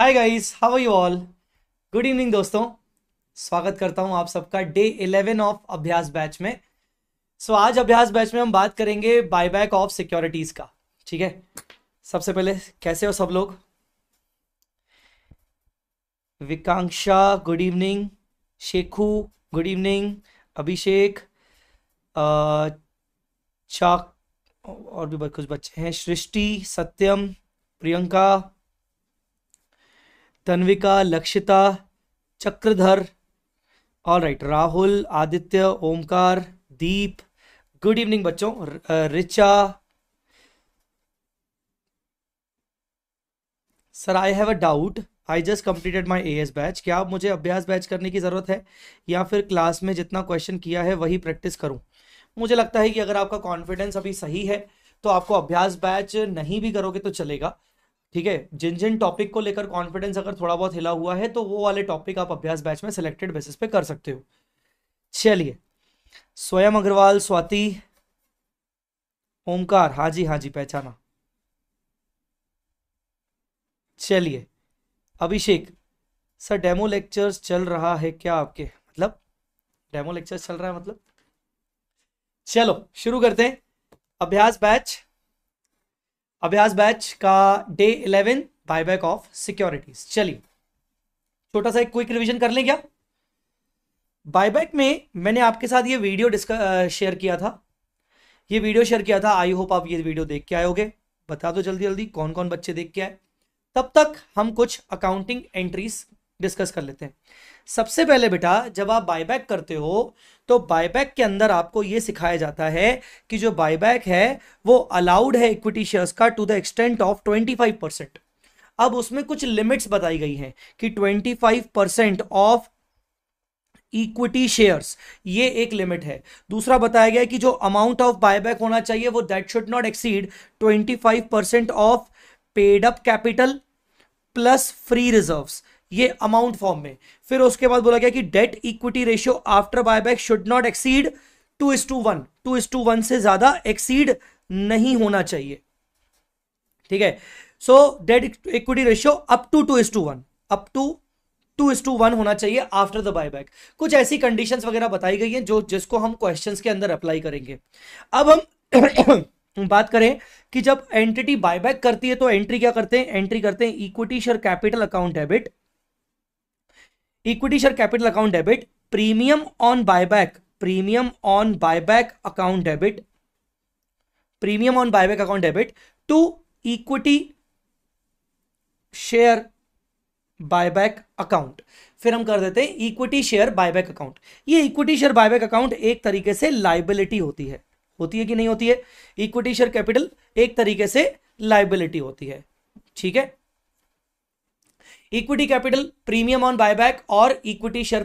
Hi guys how you all good evening दोस्तों स्वागत करता हूं आप सबका डे 11 ऑफ अभ्यास बैच में सो so, आज अभ्यास बैच में हम बात करेंगे बायबैक ऑफ सिक्योरिटीज का ठीक है सबसे पहले कैसे हो सब लोग Vikanksha good evening Shekhu good evening Abhishek Chak और भी कुछ बच्चे हैं Srishti Satyam Priyanka Tanvika Lakshita Chakradhar all right Rahul Aditya Omkar Deep good evening बच्चों Richa sir I have a doubt I just completed my A S batch क्या आप मुझे अभ्यास बैच करने की ज़रूरत है या फिर क्लास में जितना क्वेश्चन किया है वही प्रैक्टिस करूं मुझे लगता है कि अगर आपका कॉन्फिडेंस अभी सही है तो आपको अभ्यास बैच नहीं भी करोगे तो चलेगा ठीक है जिन जिन टॉपिक को लेकर कॉन्फिडेंस अगर थोड़ा बहुत हिला हुआ है तो वो वाले टॉपिक आप अभ्यास बैच में सिलेक्टेड बेसिस पे कर सकते हो चलिए स्वयं अग्रवाल स्वाति ओमकार हाँ जी हाँ जी पहचाना चलिए अभिषेक सर डेमो लेक्चर्स चल रहा है क्या आपके मतलब डेमो लेक्चर्स चल रहा है मतलब चलो शुरू करते हैं अभ्यास बैच अभ्यास बैच का day eleven buyback of securities चलिए छोटा सा एक क्विक रिवीजन कर लें क्या बायबैक में मैंने आपके साथ ये वीडियो डिस्क शेयर किया था ये वीडियो शेयर किया था आई होप आप ये वीडियो देख के आए होगे बता दो जल्दी जल्दी कौन कौन बच्चे देख के आए तब तक हम कुछ अकाउंटिंग एंट्रीज डिस्कस कर लेते हैं सबसे पहले बेटा जब आप बायबैक करते हो तो बायबैक के अंदर आपको ये सिखाया जाता है कि जो बायबैक है वो अलाउड है इक्विटी शेयर्स का to the extent of twenty five percent अब उसमें कुछ लिमिट्स बताई गई हैं कि twenty five percent of equity shares ये एक लिमिट है दूसरा बताया गया कि जो अमाउंट ऑफ बायबैक होना चाहिए वो that should not exceed twenty five percent of paid up capital plus free reserves ये अमाउंट फॉर्म में फिर उसके बाद बोला गया कि debt equity ratio after buyback should not exceed two is to one two is to one से ज्यादा एक्सीड नहीं होना चाहिए ठीक है so debt equity ratio up to two is to one up to two is to one होना चाहिए after the buy back कुछ ऐसी कंडीशन वगैरह बताई गई हैं जो जिसको हम क्वेश्चन के अंदर अप्लाई करेंगे अब हम बात करें कि जब एंटिटी बायबैक करती है तो एंट्री क्या करते हैं एंट्री करते हैं equity share capital account debit equity share capital account debit premium on buyback premium on buyback account debit premium on buyback account debit to equity share buyback account फिर हम कर देते हैं इक्विटी शेयर बायबैक अकाउंट ये equity share buyback account एक तरीके से liability होती है होती है कि नहीं होती है इक्विटी शेयर कैपिटल एक तरीके से लाइबिलिटी होती है ठीक है equity capital premium on buy back और equity share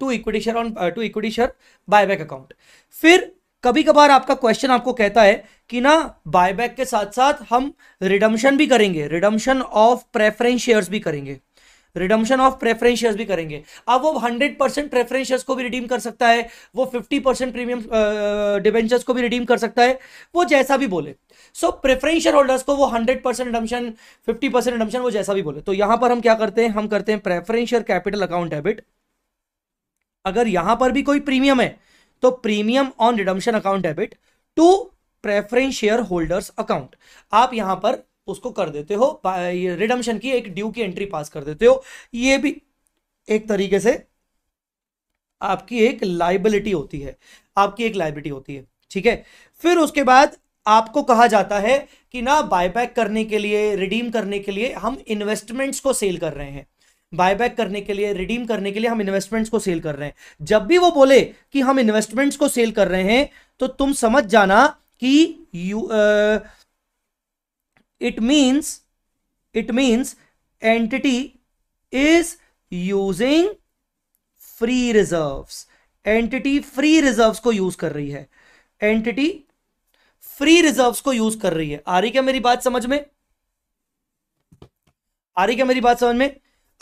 to equity share on to equity share buy back account फिर कभी कभार आपका क्वेश्चन आपको कहता है कि ना बायबैक के साथ साथ हम रिडम्शन भी करेंगे रिडम्शन ऑफ प्रेफरेंस शेयर्स भी करेंगे रिडम्शन ऑफ प्रेफरेंशियस भी करेंगे अब वो 100% परसेंट प्रेफरेंशियस को भी रिडीम कर सकता है वो 50% परसेंट प्रीमियम डिवेंचर्स को भी रिडीम कर सकता है वो जैसा भी बोले सो प्रेफरेंशियल होल्डर्स को वो 100% percent redemption fifty percent redemption वो जैसा भी बोले तो यहां पर हम क्या करते हैं हम करते हैं प्रेफरेंशियल कैपिटल अकाउंट डेबिट अगर यहां पर भी कोई प्रीमियम है तो premium on redemption account debit to preference share holders account आप यहां पर उसको कर देते हो रिडम्शन की एक ड्यू की एंट्री पास कर देते हो ये भी एक तरीके से आपकी एक लाइबिलिटी होती है आपकी एक लाइबिलिटी होती है ठीक है फिर उसके बाद आपको कहा जाता है कि ना बायबैक करने के लिए रिडीम करने के लिए हम इन्वेस्टमेंट्स को सेल कर रहे हैं बायबैक करने के लिए रिडीम करने के लिए हम इन्वेस्टमेंट्स को सेल कर रहे हैं जब भी वो बोले कि हम इन्वेस्टमेंट्स को सेल कर रहे हैं तो तुम समझ जाना कि you ah, it means it means entity is using free reserve entity free reserves को यूज कर रही है एंटिटी फ्री रिजर्व्स को यूज कर रही है आ रही क्या मेरी बात समझ में आ रही क्या मेरी बात समझ में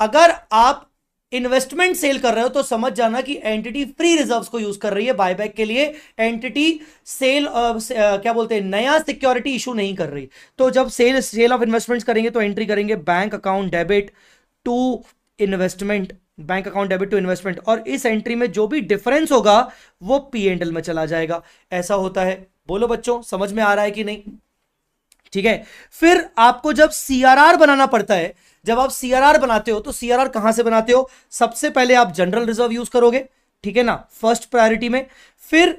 अगर आप इन्वेस्टमेंट सेल कर रहे हो तो समझ जाना कि एंटिटी फ्री रिजर्व्स को यूज कर रही है बायबैक के लिए एंटिटी सेल uh, क्या बोलते हैं नया सिक्योरिटी इशू नहीं कर रही तो जब सेल सेल ऑफ इन्वेस्टमेंट्स करेंगे तो एंट्री करेंगे bank account debit to investment bank account debit to investment और इस एंट्री में जो भी डिफरेंस होगा वो पी एंडल में चला जाएगा ऐसा होता है बोलो बच्चों समझ में आ रहा है कि नहीं ठीक है फिर आपको जब सीआरआर बनाना पड़ता है जब आप सीआरआर बनाते हो तो सीआरआर कहां से बनाते हो सबसे पहले आप जनरल रिजर्व यूज करोगे ठीक है ना फर्स्ट प्रायोरिटी में फिर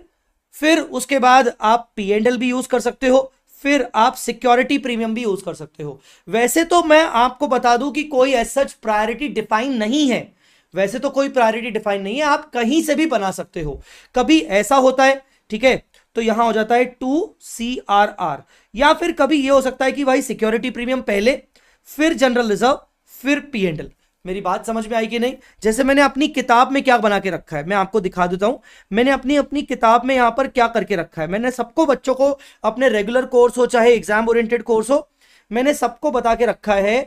फिर उसके बाद आप पी एंड एल भी यूज कर सकते हो फिर आप सिक्योरिटी प्रीमियम भी यूज कर सकते हो वैसे तो मैं आपको बता दूं कि कोई एज सच प्रायोरिटी डिफाइन नहीं है वैसे तो कोई प्रायोरिटी डिफाइन नहीं है आप कहीं से भी बना सकते हो कभी ऐसा होता है ठीक है तो यहां हो जाता है टू सी आर आर या फिर कभी ये हो सकता है कि भाई सिक्योरिटी प्रीमियम पहले फिर जनरल रिजर्व फिर पी एंडल मेरी बात समझ में आई कि नहीं जैसे मैंने अपनी किताब में क्या बना के रखा है मैं आपको दिखा देता हूं मैंने अपनी अपनी किताब में यहां पर क्या करके रखा है मैंने सबको बच्चों को अपने रेगुलर कोर्स हो चाहे एग्जाम ओरिएंटेड कोर्स हो मैंने सबको बता के रखा है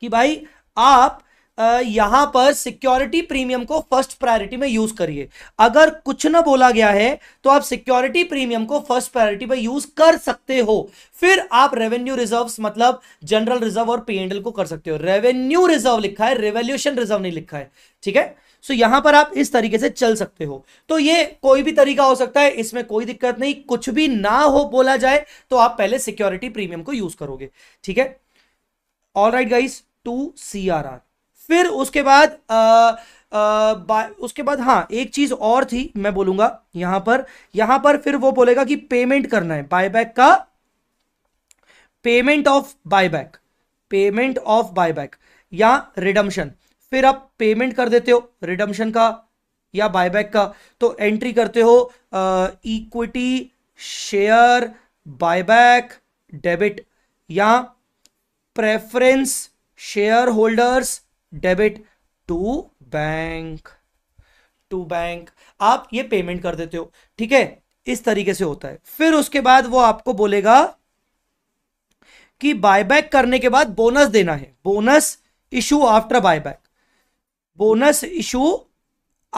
कि भाई आप यहां पर सिक्योरिटी प्रीमियम को फर्स्ट प्रायोरिटी में यूज करिए अगर कुछ ना बोला गया है तो आप सिक्योरिटी प्रीमियम को फर्स्ट प्रायोरिटी में यूज कर सकते हो फिर आप रेवेन्यू रिजर्व मतलब जनरल रिजर्व और पीएनडल को कर सकते हो रेवेन्यू रिजर्व लिखा है रेवल्यूशन रिजर्व नहीं लिखा है ठीक है सो यहां पर आप इस तरीके से चल सकते हो तो ये कोई भी तरीका हो सकता है इसमें कोई दिक्कत नहीं कुछ भी ना हो बोला जाए तो आप पहले सिक्योरिटी प्रीमियम को यूज करोगे ठीक है all right guys to C R R फिर उसके बाद आ, आ, उसके बाद हाँ एक चीज़ और थी मैं बोलूंगा यहां पर यहां पर फिर वो बोलेगा कि पेमेंट करना है बायबैक का payment of buyback payment of buyback या रिडम्शन फिर आप पेमेंट कर देते हो रिडम्शन का या बायबैक का तो एंट्री करते हो इक्विटी शेयर बायबैक डेबिट या preference share holders debit to bank to bank आप ये पेमेंट कर देते हो ठीक है इस तरीके से होता है फिर उसके बाद वो आपको बोलेगा कि बायबैक करने के बाद बोनस देना है bonus issue after buyback bonus issue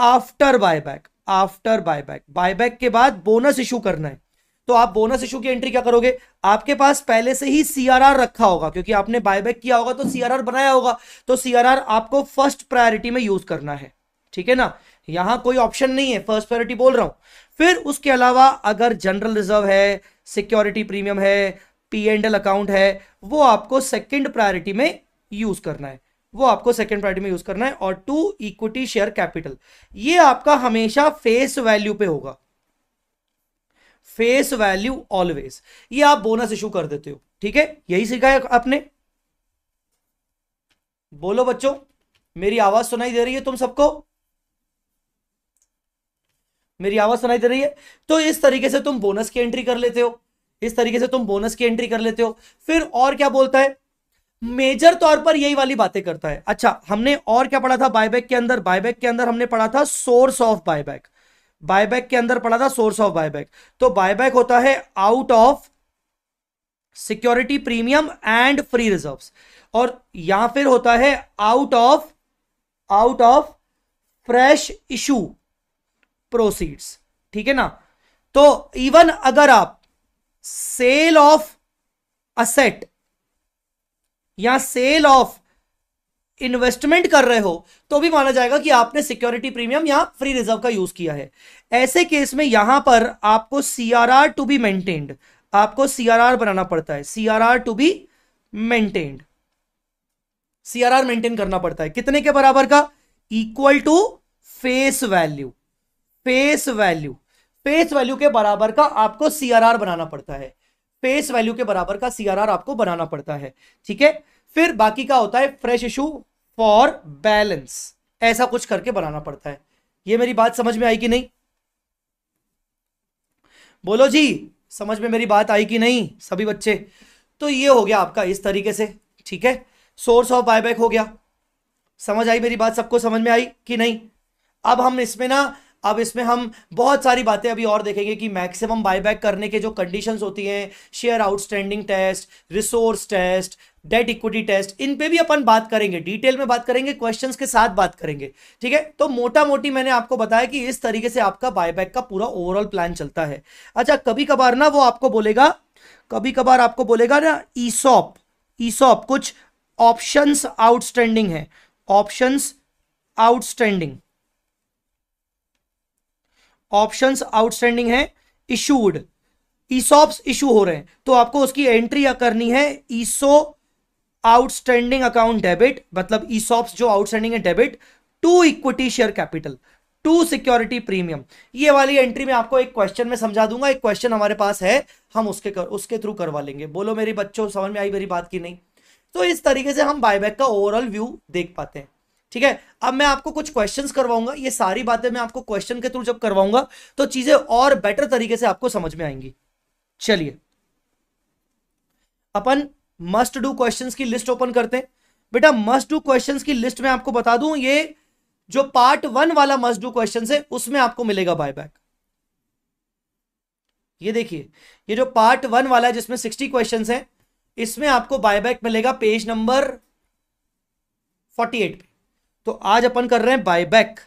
after buyback after buyback buyback के बाद बोनस इशू करना है तो आप बोनस इशू की एंट्री क्या करोगे आपके पास पहले से ही सीआरआर रखा होगा क्योंकि आपने बायबैक किया होगा तो सीआरआर बनाया होगा तो सीआरआर आपको फर्स्ट प्रायोरिटी में यूज करना है ठीक है ना यहां कोई ऑप्शन नहीं है फर्स्ट प्रायोरिटी बोल रहा हूं फिर उसके अलावा अगर जनरल रिजर्व है सिक्योरिटी प्रीमियम है पी एंड एल अकाउंट है वो आपको सेकेंड प्रायोरिटी में यूज करना है वो आपको सेकेंड प्रायोरिटी में यूज करना है और टू इक्विटी शेयर कैपिटल ये आपका हमेशा फेस वैल्यू पे होगा फेस वैल्यू ऑलवेज ये आप बोनस इशू कर देते हो ठीक है यही सीखा है आपने बोलो बच्चों मेरी आवाज सुनाई दे रही है तुम सबको मेरी आवाज सुनाई दे रही है तो इस तरीके से तुम बोनस की एंट्री कर लेते हो इस तरीके से तुम बोनस की एंट्री कर लेते हो फिर और क्या बोलता है मेजर तौर पर यही वाली बातें करता है अच्छा हमने और क्या पढ़ा था बायबैक के अंदर बायबैक के अंदर हमने पढ़ा था सोर्स ऑफ बायबैक बायबैक के अंदर पड़ा था सोर्स ऑफ बायबैक तो बायबैक होता है out of security premium and free reserves और या फिर होता है out of out of fresh issue proceeds ठीक है ना तो इवन अगर आप सेल ऑफ असेट या सेल ऑफ इन्वेस्टमेंट कर रहे हो तो भी माना जाएगा कि आपने सिक्योरिटी प्रीमियम या फ्री रिजर्व का यूज किया है ऐसे केस में यहां पर आपको सीआरआर टू बी मेंटेन्ड आपको सीआरआर बनाना पड़ता है CRR to be maintained CRR maintain करना पड़ता है कितने के बराबर का equal to face value face value face value के बराबर का आपको सीआरआर बनाना पड़ता है फेस वैल्यू के बराबर का सीआरआर आपको बनाना पड़ता है ठीक है फिर बाकी का होता है फ्रेश इशू फॉर बैलेंस ऐसा कुछ करके बनाना पड़ता है ये मेरी बात समझ में आई कि नहीं बोलो जी समझ में मेरी बात आई कि नहीं सभी बच्चे तो ये हो गया आपका इस तरीके से ठीक है सोर्स ऑफ बायबैक हो गया समझ आई मेरी बात सबको समझ में आई कि नहीं अब हम इसमें ना अब इसमें हम बहुत सारी बातें अभी और देखेंगे कि मैक्सिमम बायबैक करने के जो कंडीशंस होती हैं share outstanding test resource test debt equity test इन पे भी अपन बात करेंगे डिटेल में बात करेंगे क्वेश्चंस के साथ बात करेंगे ठीक है तो मोटा मोटी मैंने आपको बताया कि इस तरीके से आपका बायबैक का पूरा ओवरऑल प्लान चलता है अच्छा कभी कभार ना वो आपको बोलेगा कभी कभार आपको बोलेगा ना ईसॉप ईसॉप कुछ ऑप्शन आउटस्टैंडिंग है ऑप्शन आउटस्टैंडिंग ऑप्शंस आउटस्टैंडिंग है इशूड ईसॉप्स इशू हो रहे हैं तो आपको उसकी एंट्री करनी है ईसो आउटस्टैंडिंग अकाउंट डेबिट मतलब ईसॉप्स जो आउटस्टैंडिंग है debit to equity share capital to security premium ये वाली एंट्री में आपको एक क्वेश्चन में समझा दूंगा एक क्वेश्चन हमारे पास है हम उसके कर, उसके थ्रू करवा लेंगे बोलो मेरे बच्चों समझ में आई मेरी बात की नहीं तो इस तरीके से हम बायबैक का ओवरऑल व्यू देख पाते हैं ठीक है अब मैं आपको कुछ क्वेश्चंस करवाऊंगा ये सारी बातें मैं आपको क्वेश्चन के थ्रू जब करवाऊंगा तो चीजें और बेटर तरीके से आपको समझ में आएंगी चलिए अपन मस्ट डू क्वेश्चंस की लिस्ट ओपन करते हैं बेटा मस्ट डू क्वेश्चंस की लिस्ट में आपको बता दूं ये जो पार्ट वन वाला मस्ट डू क्वेश्चन है उसमें आपको मिलेगा बाय बैक ये देखिए ये जो पार्ट वन वाला है जिसमें सिक्सटी क्वेश्चन है इसमें आपको बैक मिलेगा पेज नंबर फोर्टी एट पे तो आज अपन कर रहे हैं buy back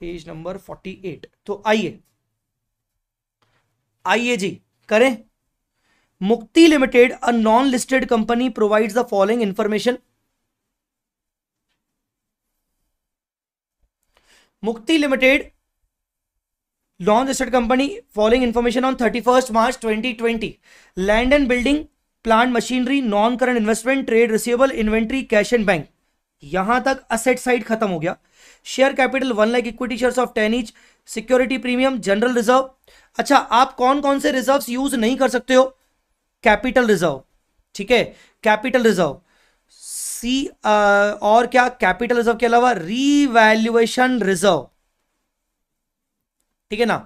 page number forty eight तो आइए आइए जी करें Mukti limited a non listed company provides the following information Mukti limited non listed company following information on thirty first March twenty twenty land and building plant machinery non current investment trade receivable inventory cash and bank यहां तक asset side खत्म हो गया share capital one lakh equity shares of ten each security premium general reserve अच्छा आप कौन कौन से रिजर्व यूज नहीं कर सकते हो कैपिटल रिजर्व ठीक है कैपिटल रिजर्व सी और क्या कैपिटल रिजर्व के अलावा रीवैल्यूएशन रिजर्व ठीक है ना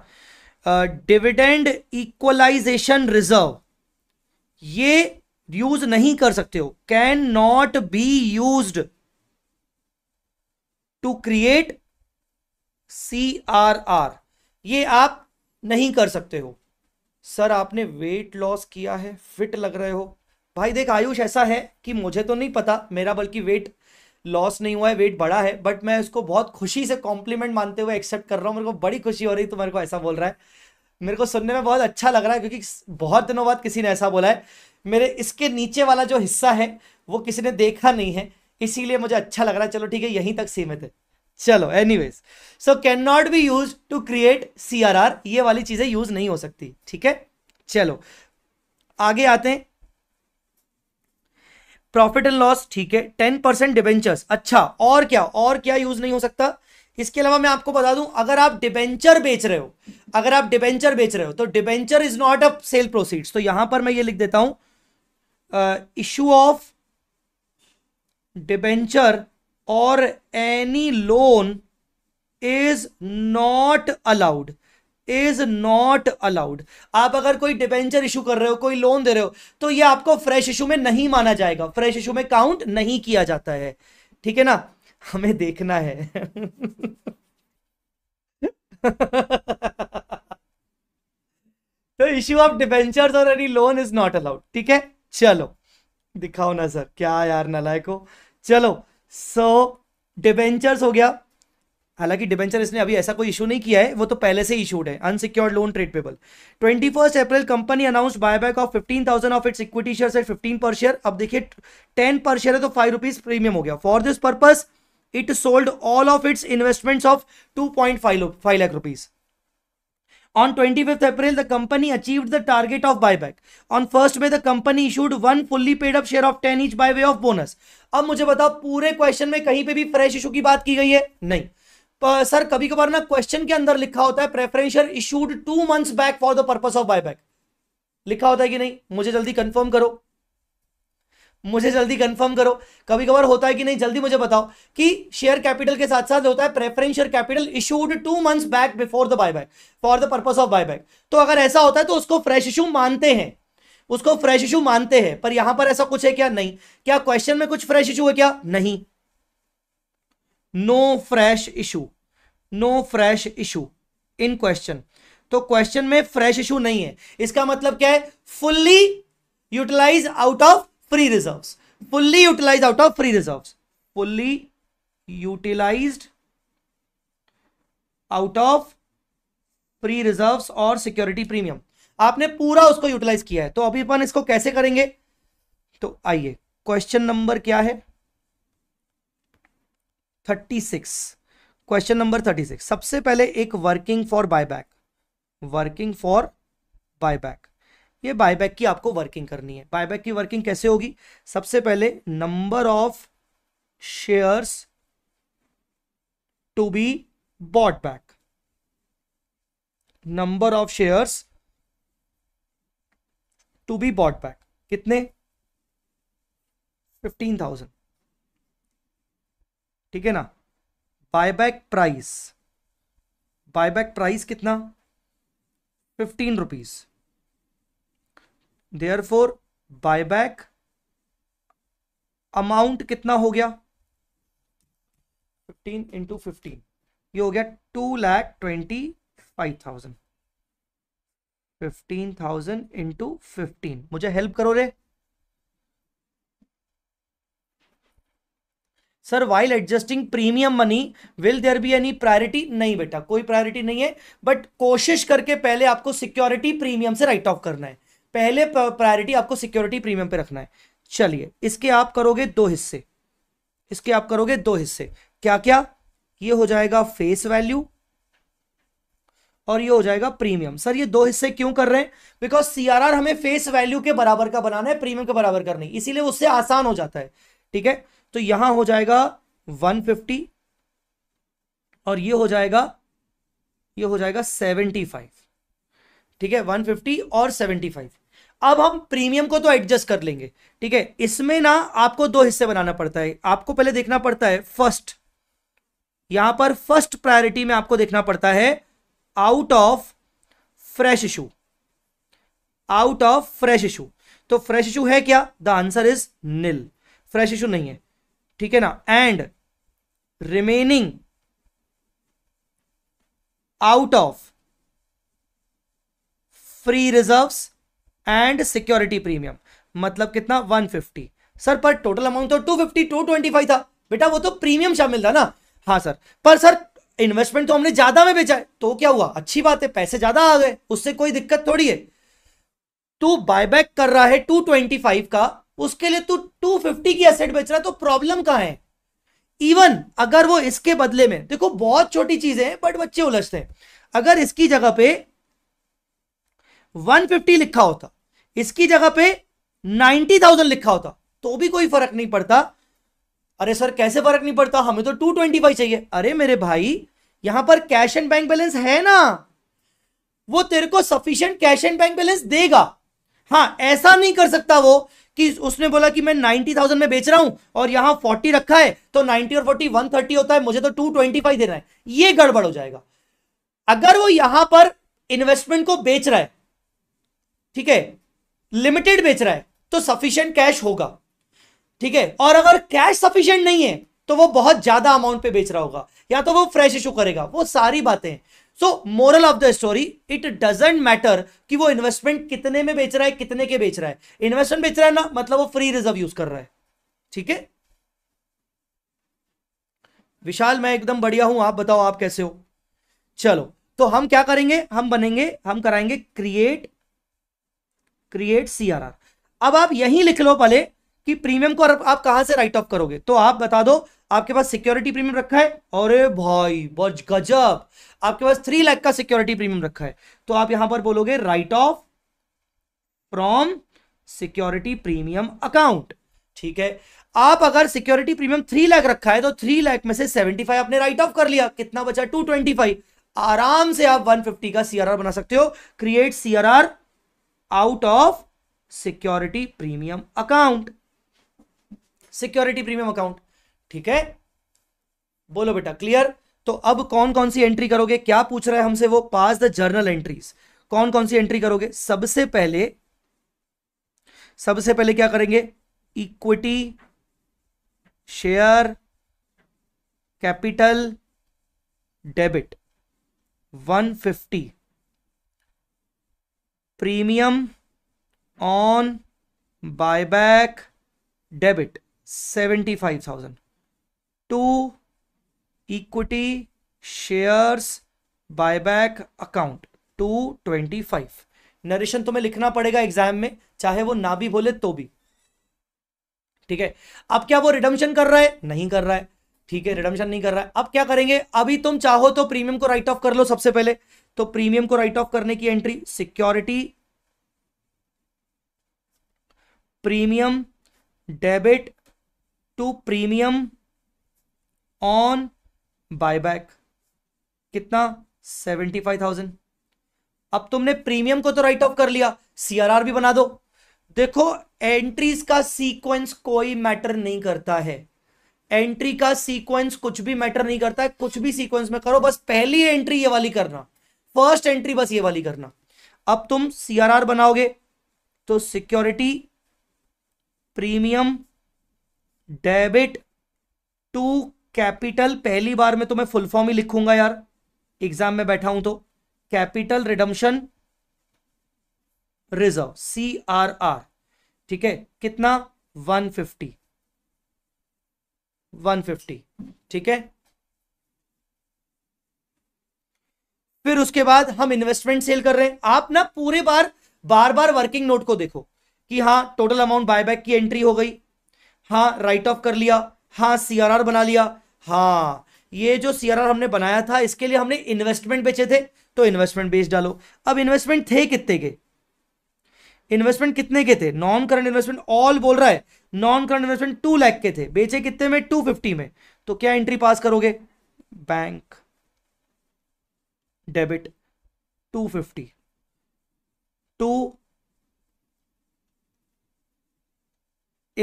डिविडेंड इक्वलाइजेशन रिजर्व ये यूज नहीं कर सकते हो can not be used to create C R R ये आप नहीं कर सकते हो सर आपने वेट लॉस किया है फिट लग रहे हो भाई देख आयुष ऐसा है कि मुझे तो नहीं पता मेरा बल्कि वेट लॉस नहीं हुआ है वेट बढ़ा है बट मैं उसको बहुत खुशी से कॉम्प्लीमेंट मानते हुए एक्सेप्ट कर रहा हूँ मेरे को बड़ी खुशी हो रही तुम्हारे को ऐसा बोल रहा है मेरे को सुनने में बहुत अच्छा लग रहा है क्योंकि बहुत दिनों बाद किसी ने ऐसा बोला है मेरे इसके नीचे वाला जो हिस्सा है वो किसी ने देखा नहीं है इसीलिए मुझे अच्छा लग रहा है चलो ठीक है यहीं तक सीमित है चलो anyways so can not be use to create C R R ये वाली चीजें यूज नहीं हो सकती ठीक है चलो आगे आते हैं प्रॉफिट एंड लॉस ठीक है टेन परसेंट डिबेंचर्स अच्छा और क्या और क्या यूज नहीं हो सकता इसके अलावा मैं आपको बता दूं अगर आप डिबेंचर बेच रहे हो अगर आप डिबेंचर बेच रहे हो तो debenture is not a sale proceeds तो यहां पर मैं ये लिख देता हूं इशू uh, ऑफ डिबेंचर और any loan is not allowed is not allowed आप अगर कोई डिबेंचर इशू कर रहे हो कोई लोन दे रहे हो तो ये आपको फ्रेश इशू में नहीं माना जाएगा फ्रेश इशू में काउंट नहीं किया जाता है ठीक है ना हमें देखना है तो इश्यू ऑफ डिबेंचर और any loan is not allowed ठीक है चलो दिखाओ ना सर क्या यार नलायको चलो सो डिबेंचर्स हो गया हालांकि डिबेंचर इसने अभी ऐसा कोई इशू नहीं किया है वो तो पहले से इशूड है unsecured loan trade payable twenty first April company announce back of fifteen thousand of its equity share at fifteen per share अब देखिए टेन पर शेयर है तो फाइव रुपीज प्रीमियम हो गया for this purpose it sold all of its investments of two point five lakh rupees On 25th April, the company achieved the target of buyback. On 1st May, the company issued one fully paid up share of 10 each by way of bonus. अब मुझे बताओ पूरे question में कहीं पे भी fresh issue की बात की गई है नहीं पर सर कभी कभार ना क्वेश्चन के अंदर लिखा होता है preferential issued two months back for the purpose of buyback लिखा होता है कि नहीं मुझे जल्दी कंफर्म करो मुझे जल्दी कंफर्म करो कभी कभार होता है कि नहीं जल्दी मुझे बताओ कि शेयर कैपिटल के साथ साथ होता है preference share capital issued two months back before the buy back for the purpose of buy back तो अगर ऐसा होता है तो उसको फ्रेश इशू मानते हैं उसको फ्रेश इशू मानते हैं पर यहां पर ऐसा कुछ है क्या नहीं क्या क्वेश्चन में कुछ फ्रेश इशू है क्या नहीं no fresh issue no fresh issue in question तो क्वेश्चन में फ्रेश इशू नहीं है इसका मतलब क्या है fully utilize out of free reserves fully utilized out of free reserves fully utilized out of free reserves और security premium आपने पूरा उसको यूटिलाइज किया है तो अभी अपन इसको कैसे करेंगे तो आइए क्वेश्चन नंबर क्या है thirty six question number thirty six सबसे पहले एक working for buyback working for buyback ये बायबैक की आपको वर्किंग करनी है बायबैक की वर्किंग कैसे होगी सबसे पहले number of shares to be bought back number of shares to be bought back कितने फिफ्टीन थाउजेंड ठीक है ना बायबैक प्राइस बायबैक प्राइस कितना fifteen rupees buy buyback amount कितना हो गया फिफ्टीन इंटू फिफ्टीन ये हो गया two lakh twenty five thousand fifteen thousand into fifteen मुझे हेल्प करो रे sir while adjusting premium money will there be any priority नहीं बेटा कोई प्रायोरिटी नहीं है बट कोशिश करके पहले आपको सिक्योरिटी प्रीमियम से राइट ऑफ करना है पहले प्रायोरिटी आपको सिक्योरिटी प्रीमियम पे रखना है चलिए इसके आप करोगे दो हिस्से इसके आप करोगे दो हिस्से क्या क्या ये हो जाएगा फेस वैल्यू और ये हो जाएगा प्रीमियम सर ये दो हिस्से क्यों कर रहे हैं बिकॉज सीआरआर हमें फेस वैल्यू के बराबर का बनाना है प्रीमियम के बराबर करनी इसीलिए उससे आसान हो जाता है ठीक है तो यहां हो जाएगा 150 और ये हो जाएगा ये हो जाएगा 75 ठीक है 150 और 75 अब हम प्रीमियम को तो एडजस्ट कर लेंगे ठीक है इसमें ना आपको दो हिस्से बनाना पड़ता है आपको पहले देखना पड़ता है फर्स्ट यहां पर फर्स्ट प्रायोरिटी में आपको देखना पड़ता है out of fresh issue out of fresh issue तो फ्रेश इशू है क्या the answer is nil fresh issue नहीं है ठीक है ना and remaining out of free reserves and security premium मतलब कितना 150 सर पर टोटल अमाउंट तो 250 225 था बेटा वो तो प्रीमियम शामिल था ना हाँ सर पर सर इन्वेस्टमेंट तो हमने ज्यादा में बेचा है तो क्या हुआ अच्छी बात है पैसे ज्यादा आ गए उससे कोई दिक्कत थोड़ी है तू बायबैक कर रहा है 225 का उसके लिए तू 250 की एसेट बेच रहा है तो प्रॉब्लम कहां है इवन अगर वो इसके बदले में देखो बहुत छोटी चीजें हैं बट बच्चे उलझते हैं अगर इसकी जगह पे 150 लिखा होता इसकी जगह पे नाइनटी थाउजेंड लिखा होता तो भी कोई फर्क नहीं पड़ता अरे सर कैसे फर्क नहीं पड़ता हमें तो टू ट्वेंटी फाइव चाहिए अरे मेरे भाई यहां पर कैश एंड बैंक बैलेंस है ना वो तेरे को sufficient cash and bank balance देगा हाँ ऐसा नहीं कर सकता वो कि उसने बोला कि मैं नाइनटी थाउजेंड में बेच रहा हूं और यहां फोर्टी रखा है तो नाइनटी और फोर्टी वन थर्टी होता है मुझे तो टू ट्वेंटी फाइव देना है ये गड़बड़ हो जाएगा अगर वो यहां पर इन्वेस्टमेंट को बेच रहा है ठीक है लिमिटेड बेच रहा है तो सफिशियंट कैश होगा ठीक है और अगर कैश सफिशियंट नहीं है तो वो बहुत ज्यादा अमाउंट पे बेच रहा होगा या तो वो फ्रेश इशू करेगा वो सारी बातें so moral of the story it doesn't matter कि वो इन्वेस्टमेंट कितने में बेच रहा है कितने के बेच रहा है इन्वेस्टमेंट बेच रहा है ना मतलब वो फ्री रिजर्व यूज कर रहा है ठीक है विशाल मैं एकदम बढ़िया हूं आप बताओ आप कैसे हो चलो तो हम क्या करेंगे हम बनेंगे हम कराएंगे क्रिएट क्रिएट सीआरआर अब आप यही लिख लो पहले कि प्रीमियम को आप कहां से राइट ऑफ करोगे तो आप बता दो आपके पास सिक्योरिटी प्रीमियम रखा है अरे भाई बज गजब आपके पास थ्री लाख का सिक्योरिटी प्रीमियम रखा है तो आप यहां पर बोलोगे write off from security premium account ठीक है आप अगर सिक्योरिटी प्रीमियम थ्री लाख रखा है तो थ्री लाख में से सेवेंटी फाइव आपने राइट ऑफ कर लिया कितना बचा टू ट्वेंटी फाइव आराम से आप वन फिफ्टी का सीआरआर बना सकते हो create CRR out of security premium account security premium account ठीक है बोलो बेटा क्लियर तो अब कौन कौन सी एंट्री करोगे क्या पूछ रहा है हमसे वो पास द जर्नल एंट्रीज कौन कौन सी एंट्री करोगे सबसे पहले सबसे पहले क्या करेंगे equity share capital debit 150 premium on debit seventy five thousand to equity shares buyback account to twenty five narration तुम्हें लिखना पड़ेगा एग्जाम में चाहे वो ना भी बोले तो भी ठीक है अब क्या वो रिडम्शन कर रहा है नहीं कर रहा है ठीक है रिडम्शन नहीं कर रहा है अब क्या करेंगे अभी तुम चाहो तो प्रीमियम को राइट ऑफ कर लो सबसे पहले तो प्रीमियम को राइट ऑफ करने की entry security premium debit to premium on buyback कितना सेवेंटी फाइव थाउजेंड अब तुमने प्रीमियम को तो राइट ऑफ कर लिया सीआरआर भी बना दो देखो एंट्रीज का सीक्वेंस कोई मैटर नहीं करता है एंट्री का सीक्वेंस कुछ भी मैटर नहीं करता है कुछ भी सीक्वेंस में करो बस पहली एंट्री ये वाली करना फर्स्ट एंट्री बस ये वाली करना अब तुम सीआरआर बनाओगे तो security premium debit to capital पहली बार में तो मैं फुल फॉर्म ही लिखूंगा यार एग्जाम में बैठा हूं तो capital redemption reserve C R R ठीक है कितना 150 150 ठीक है फिर उसके बाद हम इन्वेस्टमेंट सेल कर रहे हैं आप ना पूरे बार बार बार वर्किंग नोट को देखो कि हाँ टोटल अमाउंट बायबैक की एंट्री हो गई हाँ राइट ऑफ कर लिया हाँ सीआरआर बना लिया हाँ ये जो सीआरआर हमने बनाया था इसके लिए हमने इन्वेस्टमेंट बेचे थे तो इन्वेस्टमेंट बेच डालो अब इन्वेस्टमेंट थे कितने के इन्वेस्टमेंट कितने के थे नॉन करंट इन्वेस्टमेंट ऑल बोल रहा है non current investment two lakh के थे बेचे कितने में टू फिफ्टी में तो क्या एंट्री पास करोगे bank debit 250 to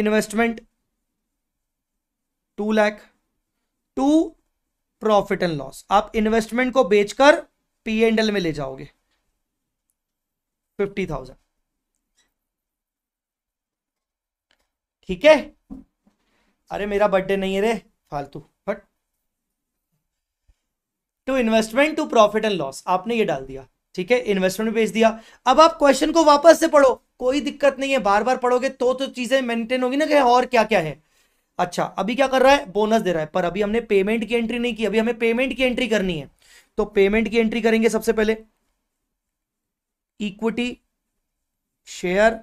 investment two lakh to profit and loss आप इन्वेस्टमेंट को बेचकर पी एंड एल में ले जाओगे फिफ्टी थाउजेंड ठीक है अरे मेरा बर्थडे नहीं है रे फालतू to investment to profit and loss आपने ये डाल दिया ठीक है इन्वेस्टमेंट भेज दिया अब आप क्वेश्चन को वापस से पढ़ो कोई दिक्कत नहीं है बार बार पढ़ोगे तो तो चीजें मेंटेन होगी ना कि और क्या क्या है अच्छा अभी क्या कर रहा है बोनस दे रहा है पर अभी हमने पेमेंट की एंट्री नहीं की अभी हमें पेमेंट की एंट्री करनी है तो पेमेंट की एंट्री करेंगे सबसे पहले equity share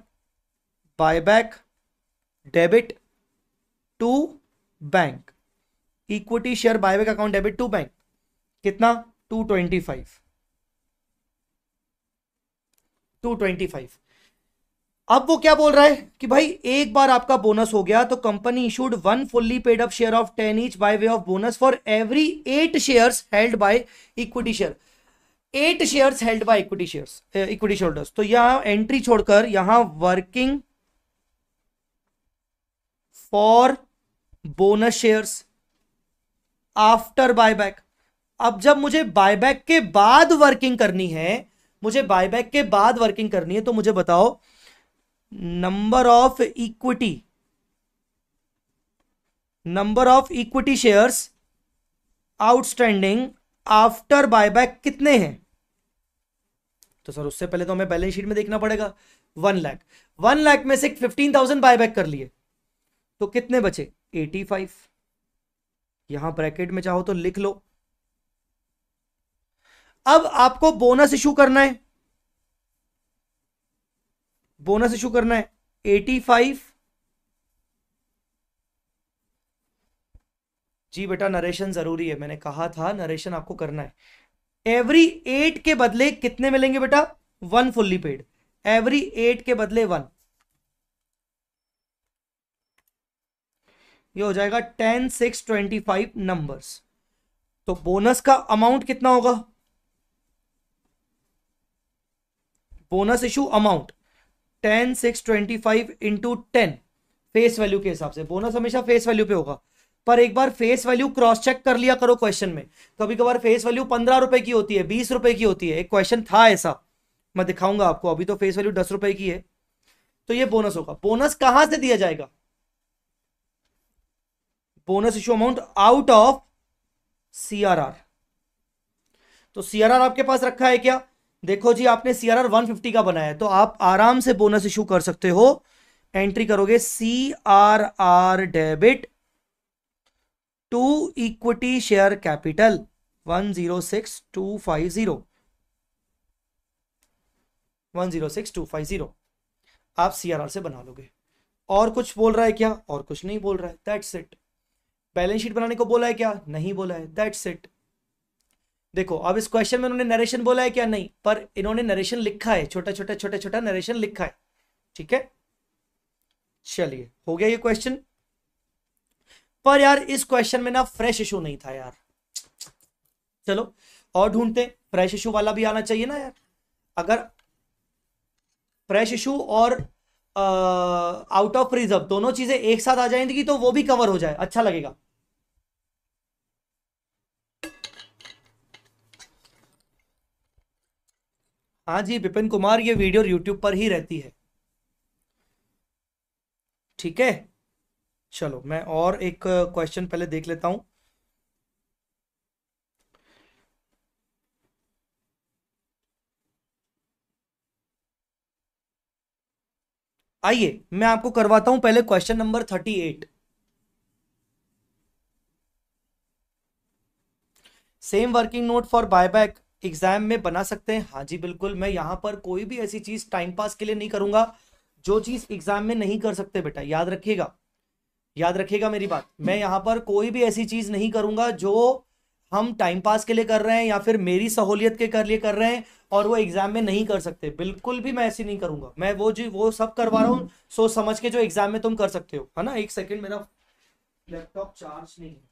buyback debit to bank equity share buyback account debit to bank कितना two twenty five two twenty five अब वो क्या बोल रहा है कि भाई एक बार आपका बोनस हो गया तो company issued one fully paid up share of ten each by way of bonus for every eight shares held by equity share eight shares held by equity shares equity shareholders तो यहां entry छोड़कर यहां working for bonus shares after buyback अब जब मुझे buyback के बाद working करनी है मुझे बायबैक के बाद वर्किंग करनी है तो मुझे बताओ number of equity number of equity shares outstanding after buyback कितने हैं तो सर उससे पहले तो हमें बैलेंस शीट में देखना पड़ेगा वन लाख वन लाख में से फिफ्टीन थाउजेंड बायबैक कर लिए तो कितने बचे एटी फाइव यहां ब्रैकेट में चाहो तो लिख लो अब आपको बोनस इशू करना है बोनस इशू करना है एटी फाइव जी बेटा नरेशन जरूरी है मैंने कहा था नरेशन आपको करना है एवरी एट के बदले कितने मिलेंगे बेटा one fully paid every eight के बदले वन ये हो जाएगा ten six twenty five numbers तो बोनस का अमाउंट कितना होगा bonus issue amount ten six twenty five into ten face value के हिसाब से बोनस हमेशा फेस वैल्यू पे होगा पर एक बार फेस वैल्यू क्रॉस चेक कर लिया करो क्वेश्चन में कभी कभार फेस वैल्यू पंद्रह रुपए की होती है बीस रुपए की होती है एक क्वेश्चन था ऐसा मैं दिखाऊंगा आपको अभी तो फेस वैल्यू दस रुपए की है तो ये बोनस होगा बोनस कहां से दिया जाएगा bonus issue amount out of CRR तो सीआरआर आपके पास रखा है क्या देखो जी आपने सी आर का बनाया तो आप आराम से बोनस इशू कर सकते हो एंट्री करोगे C R R debit to equity share capital one zero six two five zero one zero six two five zero आप सी आर आर से बना लोगे और कुछ बोल रहा है क्या और कुछ नहीं बोल रहा है दैट्स इट बैलेंस शीट बनाने को बोला है क्या नहीं बोला है दैट्स इट देखो अब इस क्वेश्चन में उन्होंने नरेशन बोला है क्या नहीं पर इन्होंने नरेशन लिखा है छोटा छोटा छोटा छोटा नरेशन लिखा है ठीक है चलिए हो गया ये क्वेश्चन पर यार इस क्वेश्चन में ना फ्रेश इशू नहीं था यार चलो और ढूंढते फ्रेश इशू वाला भी आना चाहिए ना यार अगर फ्रेश इशू और आउट ऑफ रिजर्व दोनों चीजें एक साथ आ जाएंगी तो वो भी कवर हो जाए अच्छा लगेगा हाँ जी विपिन कुमार ये वीडियो यूट्यूब पर ही रहती है ठीक है चलो मैं और एक क्वेश्चन पहले देख लेता हूं आइए मैं आपको करवाता हूं पहले question number thirty eight same working note for buyback exam में बना सकते हैं हाँ जी बिल्कुल मैं यहाँ पर कोई भी ऐसी चीज टाइम पास के लिए नहीं करूंगा जो चीज एग्जाम में नहीं कर सकते बेटा याद रखिएगा याद रखिएगा मेरी बात मैं यहाँ पर कोई भी ऐसी चीज नहीं करूंगा जो हम टाइम पास के लिए कर रहे हैं या फिर मेरी सहूलियत के कर लिए कर रहे हैं और वो एग्जाम में नहीं कर सकते बिल्कुल भी मैं ऐसी नहीं करूंगा मैं वो जी वो सब करवा रहा हूँ सोच समझ के जो एग्जाम में तुम कर सकते हो है ना एक सेकेंड मेरा लैपटॉप चार्ज नहीं है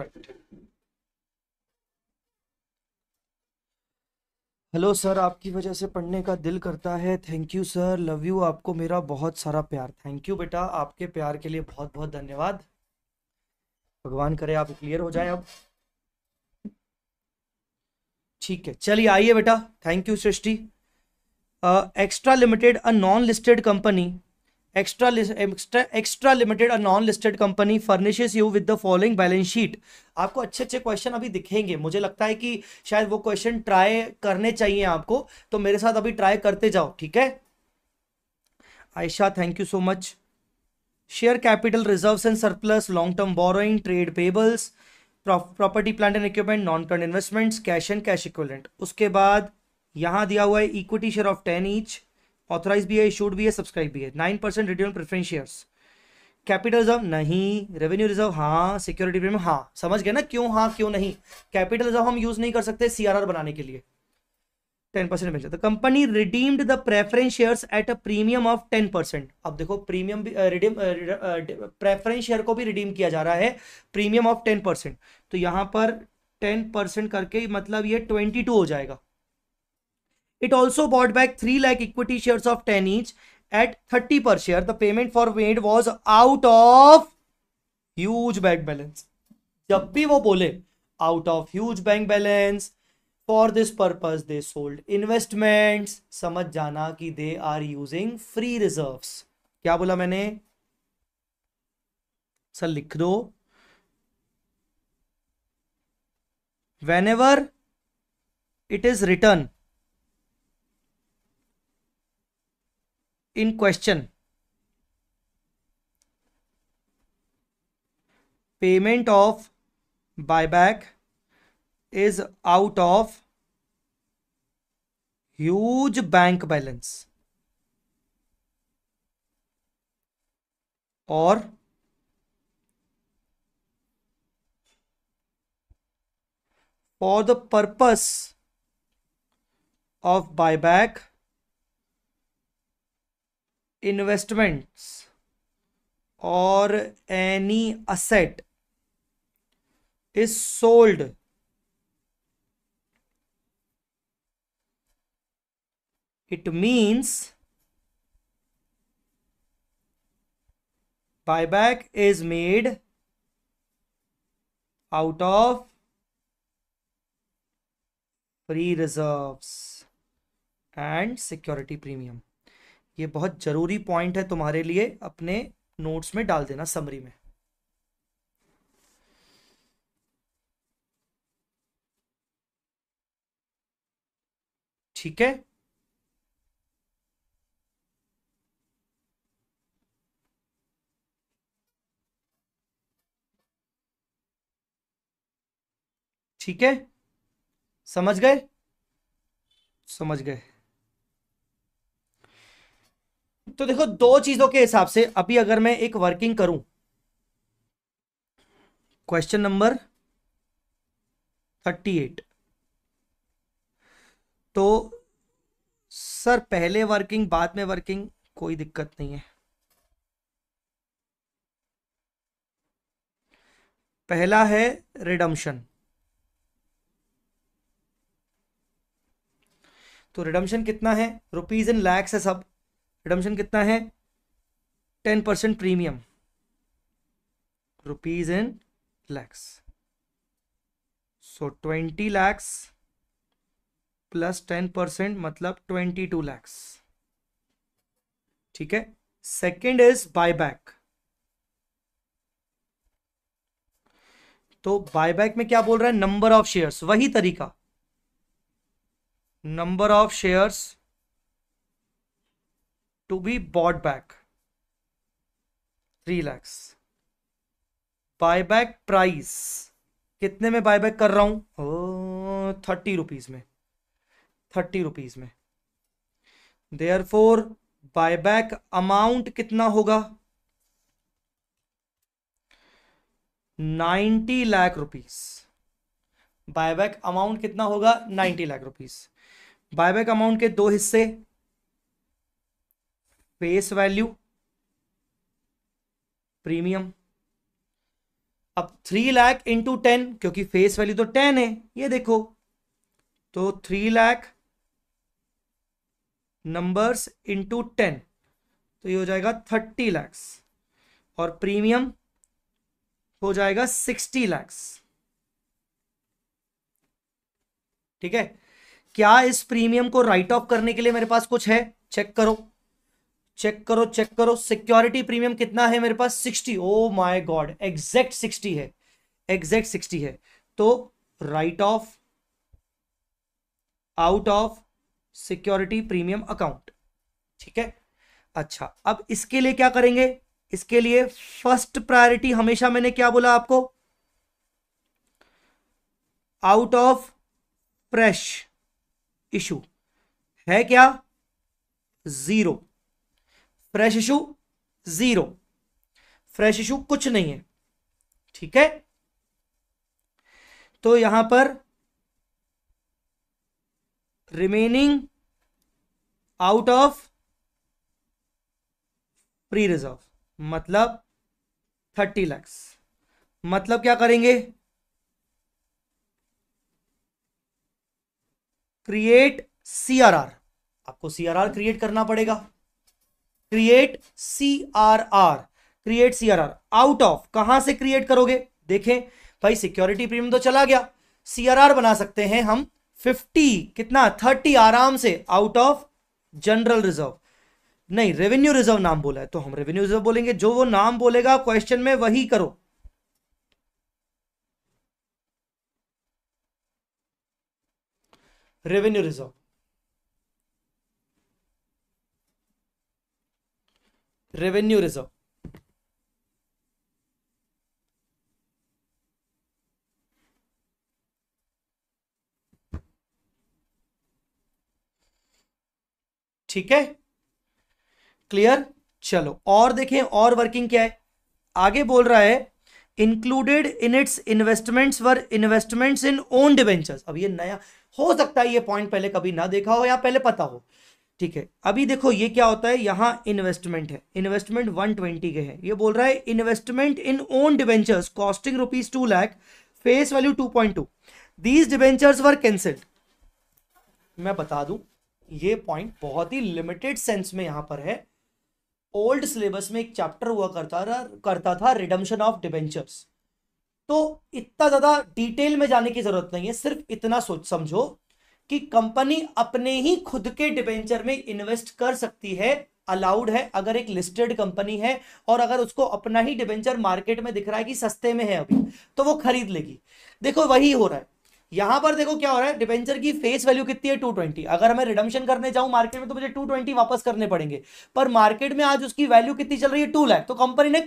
right. हेलो सर आपकी वजह से पढ़ने का दिल करता है thank you sir love you आपको मेरा बहुत सारा प्यार थैंक यू बेटा आपके प्यार के लिए बहुत बहुत धन्यवाद भगवान करे आप क्लियर हो जाए अब ठीक है चलिए आइए बेटा thank you Srishti extra limited a non listed company extra extra limited limited or non listed company furnishes you with the following balance आपको अच्छे अच्छे क्वेश्चन अभी दिखेंगे मुझे लगता है कि शायद वो क्वेश्चन ट्राई करने चाहिए आपको तो मेरे साथ अभी ट्राई करते जाओ ठीक है Ayesha thank you so much share capital reserve and surplus long term borrowing trade payables property plant and equipment non current investments cash and cash equivalent उसके बाद यहाँ दिया हुआ है equity share of ten each authorise भी है issued भी है सब्सक्राइब भी है nine percent return preference share capital reserve नहीं रेवेन्यू रिजर्व हाँ सिक्योरिटी प्रीमियम हाँ समझ गए ना क्यों हाँ क्यों नहीं कैपिटल रिजर्व हम यूज नहीं कर सकते सीआरआर बनाने के लिए टेन परसेंट मिल जाता company redeemed the preference share at a premium of ten percent अब देखो प्रीमियम भी रिडीम प्रेफरेंस शेयर को भी रिडीम किया जा रहा है प्रीमियम ऑफ टेन परसेंट तो यहाँ पर टेन परसेंट करके मतलब ये ट्वेंटी टू हो जाएगा it also bought back three lakh equity share of ten each at thirty per share the payment for which was out of huge bank balance जब भी वो बोले out of huge bank balance for this purpose they sold investment समझ जाना कि they are using free reserve क्या बोला मैंने सर लिख दो whenever it is written in question. Payment of buyback is out of huge bank balance or for the purpose of buyback investments or any asset is sold it means buyback is made out of free reserves and security premium ये बहुत ज़रूरी point है तुम्हारे लिए अपने notes में डाल देना समरी में ठीक है ठीक है समझ गए समझ गए तो देखो दो चीजों के हिसाब से अभी अगर मैं एक वर्किंग करूं क्वेश्चन नंबर थर्टी एट तो सर पहले वर्किंग बाद में वर्किंग कोई दिक्कत नहीं है पहला है रिडम्शन तो रिडम्शन कितना है रुपीज इन लैक्स है सब रिडम्शन कितना है ten percent premium rupees in lakhs so twenty lakhs plus ten percent मतलब ट्वेंटी टू लैक्स ठीक है सेकेंड इज बायबैक तो बायबैक में क्या बोल रहा है नंबर ऑफ शेयर्स वही तरीका number of shares to be bought back three lakhs buyback price कितने में बायबैक कर रहा हूं थर्टी रुपीज में थर्टी रुपीज में देयर फोर बायबैक अमाउंट कितना होगा ninety lakh rupees buyback amount कितना होगा ninety lakh rupees buyback amount के दो हिस्से फेस वैल्यू प्रीमियम अब थ्री लाख इंटू टेन क्योंकि फेस वैल्यू तो टेन है ये देखो तो three lakh numbers into ten तो ये हो जाएगा थर्टी लैक्स और प्रीमियम हो जाएगा सिक्सटी लैक्स ठीक है क्या इस प्रीमियम को राइट ऑफ करने के लिए मेरे पास कुछ है चेक करो चेक करो चेक करो सिक्योरिटी प्रीमियम कितना है मेरे पास sixty oh my God exact sixty है एग्जैक्ट सिक्सटी है तो write off out of security premium account ठीक है अच्छा अब इसके लिए क्या करेंगे इसके लिए फर्स्ट प्रायोरिटी हमेशा मैंने क्या बोला आपको आउट ऑफ प्रेश इशू है क्या zero fresh issue zero fresh issue कुछ नहीं है ठीक है तो यहां पर remaining out of free reserve मतलब थर्टी लैक्स मतलब क्या करेंगे क्रिएट सीआरआर आपको सीआरआर क्रिएट करना पड़ेगा create C R R create C R R out of कहां से क्रिएट करोगे देखें भाई सिक्योरिटी प्रीमियम तो चला गया सी आर आर बना सकते हैं हम फिफ्टी कितना थर्टी आराम से आउट ऑफ जनरल रिजर्व नहीं रेवेन्यू रिजर्व नाम बोला है तो हम रेवेन्यू रिजर्व बोलेंगे जो वो नाम बोलेगा क्वेश्चन में वही करो रेवेन्यू रिजर्व रेवेन्यू रिजर्व ठीक है क्लियर चलो और देखें और वर्किंग क्या है आगे बोल रहा है included in its investments were investments in own debentures अब ये नया हो सकता है ये पॉइंट पहले कभी ना देखा हो या पहले पता हो ठीक है अभी देखो ये क्या होता है यहां इन्वेस्टमेंट है इन्वेस्टमेंट 120 के है ये बोल रहा है investment in own debentures costing rupees two lakh face value two point two these debentures were cancelled मैं बता दू ये पॉइंट बहुत ही लिमिटेड सेंस में यहां पर है ओल्ड सिलेबस में एक चैप्टर हुआ करता था करता था रिडम्शन ऑफ डिवेंचर्स तो इतना ज़्यादा डिटेल में जाने की ज़रूरत नहीं है सिर्फ इतना सोच समझो कि कंपनी अपने ही खुद के डिबेंचर में इन्वेस्ट कर सकती है अलाउड है अगर एक लिस्टेड कंपनी है और अगर उसको अपना ही डिबेंचर मार्केट में दिख रहा है कि सस्ते में है अभी तो वो खरीद लेगी देखो वही हो रहा है यहां पर देखो क्या हो रहा है डिबेंचर की फेस वैल्यू कितनी है टू ट्वेंटी अगर मैं रिडम्शन करने जाऊं मार्केट में तो मुझे टू ट्वेंटी वापस करने पड़ेंगे पर मार्केट में आज उसकी वैल्यू कितनी चल रही है टू लाख तो कंपनी ने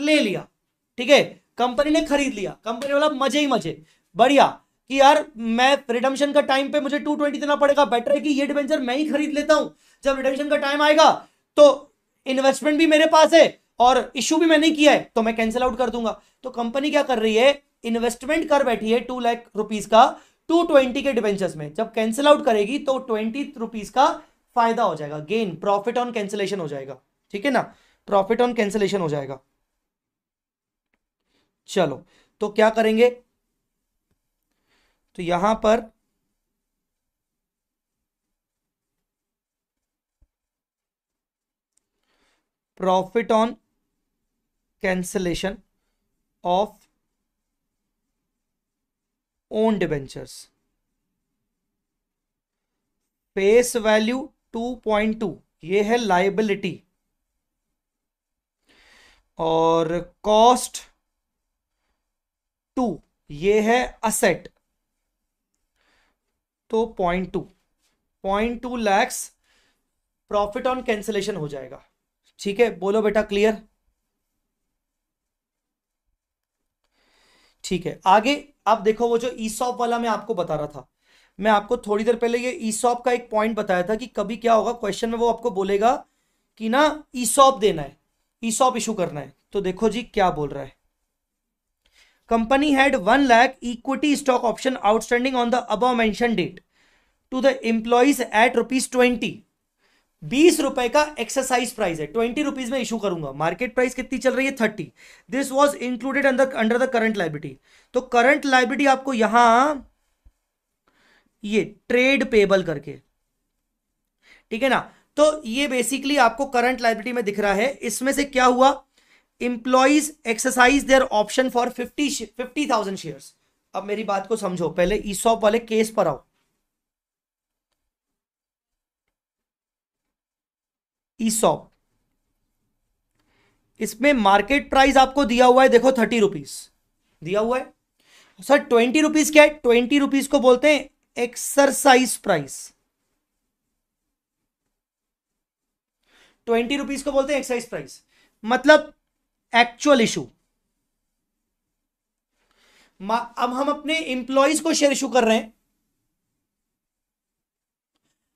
ले लिया ठीक है कंपनी ने खरीद लिया कंपनी वाला मजे ही मजे बढ़िया कि यार मैं रिडम्शन का टाइम पे मुझे टू ट्वेंटी देना पड़ेगा बेटर है कि ये डिवेंचर मैं ही खरीद लेता हूं जब रिडम्शन का टाइम आएगा तो इन्वेस्टमेंट भी मेरे पास है और इश्यू भी मैंने किया है तो मैं कैंसिल आउट कर दूंगा तो कंपनी क्या कर रही है इन्वेस्टमेंट कर बैठी है टू लाख रुपीज का टू ट्वेंटी के डिबेंचर्स में जब कैंसिल आउट करेगी तो ट्वेंटी रुपीज का फायदा हो जाएगा गेन प्रॉफिट ऑन कैंसिलेशन हो जाएगा ठीक है ना प्रॉफिट ऑन कैंसिलेशन हो जाएगा चलो तो क्या करेंगे तो यहां पर profit on cancellation of own debentures face value two point two ये है लाइबिलिटी और कॉस्ट टू ये है असेट तो point two point two lakhs profit on cancellation हो जाएगा ठीक है बोलो बेटा क्लियर ठीक है आगे आप देखो वो जो ईसॉप वाला मैं आपको बता रहा था मैं आपको थोड़ी देर पहले ये ईसॉप का एक पॉइंट बताया था कि कभी क्या होगा क्वेश्चन में वो आपको बोलेगा कि ना ईसॉप देना है सॉप इशू करना है तो देखो जी क्या बोल रहा है company had one lakh equity stock option outstanding on the अब mention date to the employees at rupees twenty बीस रुपए का एक्सरसाइज प्राइस है ट्वेंटी रुपीज में इशू करूंगा मार्केट प्राइस कितनी चल रही है thirty this was included under under the current liability तो करंट लाइबिलिटी आपको यहां ये ट्रेड पेबल करके ठीक है ना तो ये बेसिकली आपको करंट लाइबिलिटी में दिख रहा है इसमें से क्या हुआ employees exercise their option for fifty fifty thousand share अब मेरी बात को समझो पहले ईसॉप वाले केस पर आओ ईसॉप इसमें मार्केट प्राइस आपको दिया हुआ है देखो थर्टी रुपीज दिया हुआ है सर ट्वेंटी रुपीज क्या है ट्वेंटी रुपीज को बोलते हैं एक्सरसाइज प्राइस ट्वेंटी रुपीज को बोलते हैं एक्सरसाइज प्राइस मतलब एक्चुअल इशू अब हम अपने इंप्लॉइज को शेयर इशू कर रहे हैं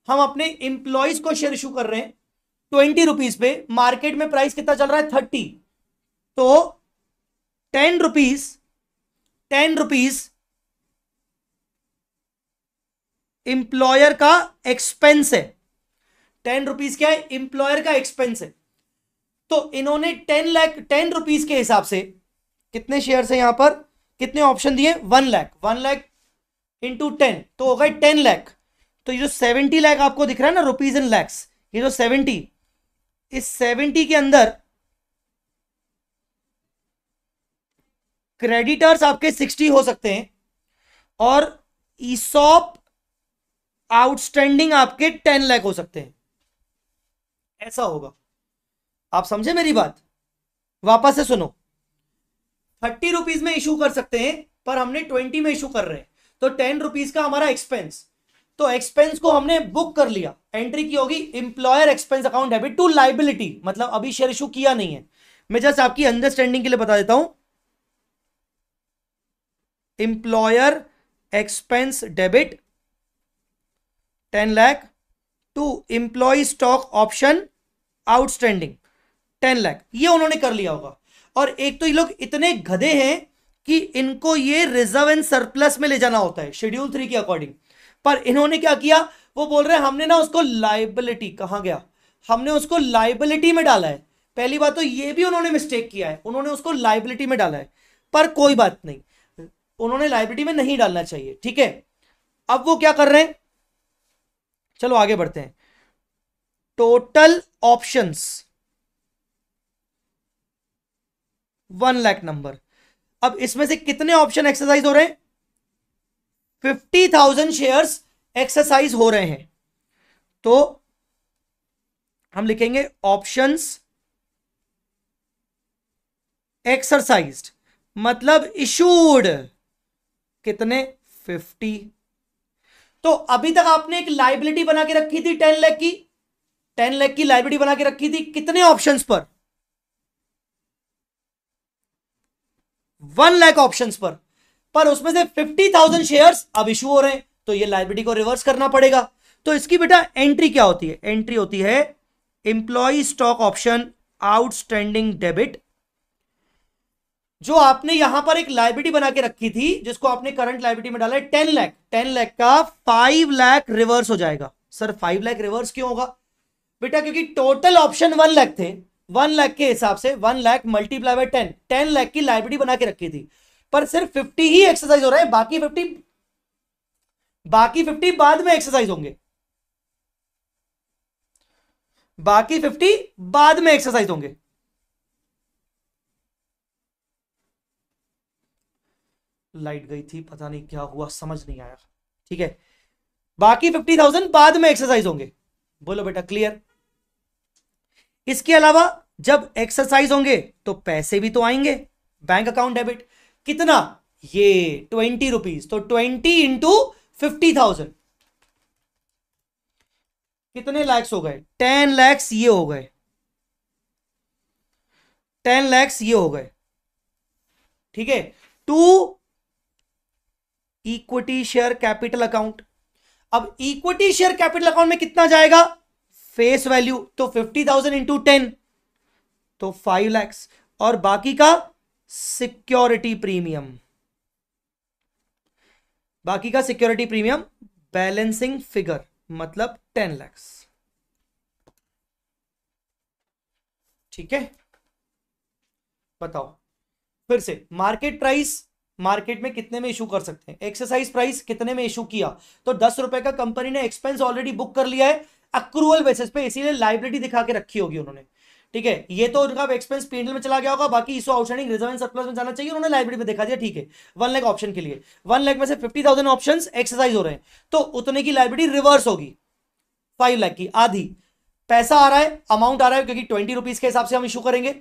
हम अपने इंप्लॉइज को शेयर इशू कर रहे हैं ट्वेंटी रुपीज पे मार्केट में प्राइस कितना चल रहा है थर्टी तो ten rupees ten rupees employer का एक्सपेंस है टेन रुपीज क्या है इंप्लॉयर का एक्सपेंस है तो इन्होंने टेन लाख टेन रुपीज के हिसाब से कितने शेयर है यहां पर कितने ऑप्शन दिए one lakh one lakh into ten तो हो गए टेन लाख तो ये जो सेवेंटी लाख आपको दिख रहा है ना रुपीज इन लैक्स ये जो सेवेंटी इस सेवेंटी के अंदर क्रेडिटर्स आपके सिक्सटी हो सकते हैं और ईसॉप आउटस्टैंडिंग आपके टेन लाख हो सकते हैं ऐसा होगा आप समझे मेरी बात वापस से सुनो थर्टी रुपीज में इशू कर सकते हैं पर हमने ट्वेंटी में इशू कर रहे हैं तो टेन रुपीज का हमारा एक्सपेंस तो एक्सपेंस को हमने बुक कर लिया एंट्री की होगी employer expense account debit to liability मतलब अभी शेयर इशू किया नहीं है मैं जस्ट आपकी अंडरस्टैंडिंग के लिए बता देता हूं employer expense debit ten lakh to employee stock option outstanding ten lakh ये उन्होंने कर लिया होगा और एक तो ये लोग इतने गधे हैं कि इनको ये रिजर्व एंड सरप्लस में ले जाना होता है शेड्यूल थ्री के अकॉर्डिंग पर इन्होंने क्या किया वो बोल रहे हैं हमने ना उसको लाइबिलिटी कहा गया हमने उसको लाइबिलिटी में डाला है पहली बात तो ये भी उन्होंने मिस्टेक किया है उन्होंने उसको लाइबिलिटी में डाला है पर कोई बात नहीं उन्होंने लाइबिलिटी में नहीं डालना चाहिए ठीक है अब वो क्या कर रहे हैं चलो आगे बढ़ते हैं total options one lakh number अब इसमें से कितने ऑप्शन एक्सरसाइज हो रहे हैं फिफ्टी थाउजेंड शेयर एक्सरसाइज हो रहे हैं तो हम लिखेंगे ऑप्शंस एक्सरसाइज मतलब इशूड कितने फिफ्टी तो अभी तक आपने एक लाइबिलिटी बना के रखी थी टेन लैख की टेन लैख की लाइबिलिटी बना के रखी थी कितने ऑप्शंस पर वन लैख ऑप्शन पर पर उसमें से फिफ्टी थाउजेंड शेयर अब इशू हो रहे हैं तो ये लाइब्रेटी को रिवर्स करना पड़ेगा तो इसकी बेटा एंट्री क्या होती है एंट्री होती है employee stock option outstanding debit जो आपने यहां पर एक लाइब्रेटी बना के रखी थी जिसको आपने करंट लाइब्रेटी में डाला है टेन लैख टेन लैख का फाइव लैख रिवर्स हो जाएगा सर फाइव लैख रिवर्स क्यों होगा बेटा क्योंकि टोटल ऑप्शन वन लैख थे वन लाख के हिसाब से one lakh multiply by ten ten lakh की लाइब्रेरी बना के रखी थी पर सिर्फ फिफ्टी ही एक्सरसाइज हो रहा है बाकी फिफ्टी बाकी फिफ्टी बाद में एक्सरसाइज होंगे बाकी फिफ्टी बाद में एक्सरसाइज होंगे लाइट गई थी पता नहीं क्या हुआ समझ नहीं आया ठीक है बाकी फिफ्टी थाउजेंड बाद में एक्सरसाइज होंगे बोलो बेटा क्लियर इसके अलावा जब एक्सरसाइज होंगे तो पैसे भी तो आएंगे बैंक अकाउंट डेबिट कितना ये ट्वेंटी रुपीज तो ट्वेंटी इंटू फिफ्टी थाउजेंड कितने लैक्स हो गए टेन लैक्स ये हो गए टेन लैक्स ये हो गए ठीक है to equity share capital account अब इक्विटी शेयर कैपिटल अकाउंट में कितना जाएगा फेस वैल्यू तो फिफ्टी थाउजेंड इंटू टेन तो फाइव लैक्स और बाकी का सिक्योरिटी प्रीमियम बाकी का सिक्योरिटी प्रीमियम बैलेंसिंग फिगर मतलब टेन लैक्स ठीक है बताओ फिर से मार्केट प्राइस मार्केट में कितने में इशू कर सकते हैं एक्सरसाइज प्राइस कितने में इशू किया तो दस रुपए का कंपनी ने एक्सपेंस ऑलरेडी बुक कर लिया है अक्रूवल बेसिस पे इसीलिए लाइबिलिटी दिखा के रखी होगी उन्होंने ठीक है ये तो उनका एक्सपेंस पीएनएल में चला गया होगा बाकी issue outstanding reserve and surplus में जाना चाहिए उन्होंने लाइब्रेरी में दिखा दिया ठीक है वन लैक ऑप्शन के लिए वन लैक में से फिफ्टी थाउजेंड ऑप्शन एक्सरसाइज हो रहे हैं तो उतने की लाइब्रेरी रिवर्स होगी फाइव लैख की आधी पैसा आ रहा है अमाउंट आ रहा है क्योंकि ट्वेंटी रुपीज के हिसाब से हम इशू करेंगे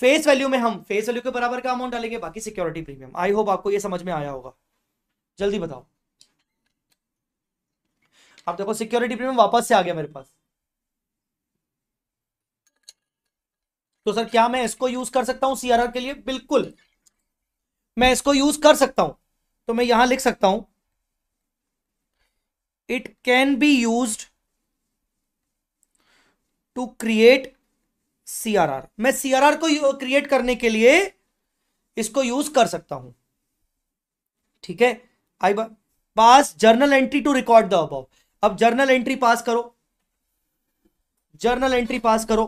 फेस वैल्यू में हम फेस वैल्यू के बराबर का अमाउंट डालेंगे बाकी सिक्योरिटी प्रीमियम आई होप आपको यह समझ में आया होगा जल्दी बताओ अब देखो सिक्योरिटी प्रीमियम वापस से आ गया मेरे पास तो सर क्या मैं इसको यूज कर सकता हूं सीआरआर के लिए बिल्कुल मैं इसको यूज कर सकता हूं तो मैं यहां लिख सकता हूं it can be use to create CRR मैं सीआरआर को क्रिएट करने के लिए इसको यूज कर सकता हूं ठीक है I pass journal entry to record the about अब जर्नल एंट्री पास करो जर्नल एंट्री पास करो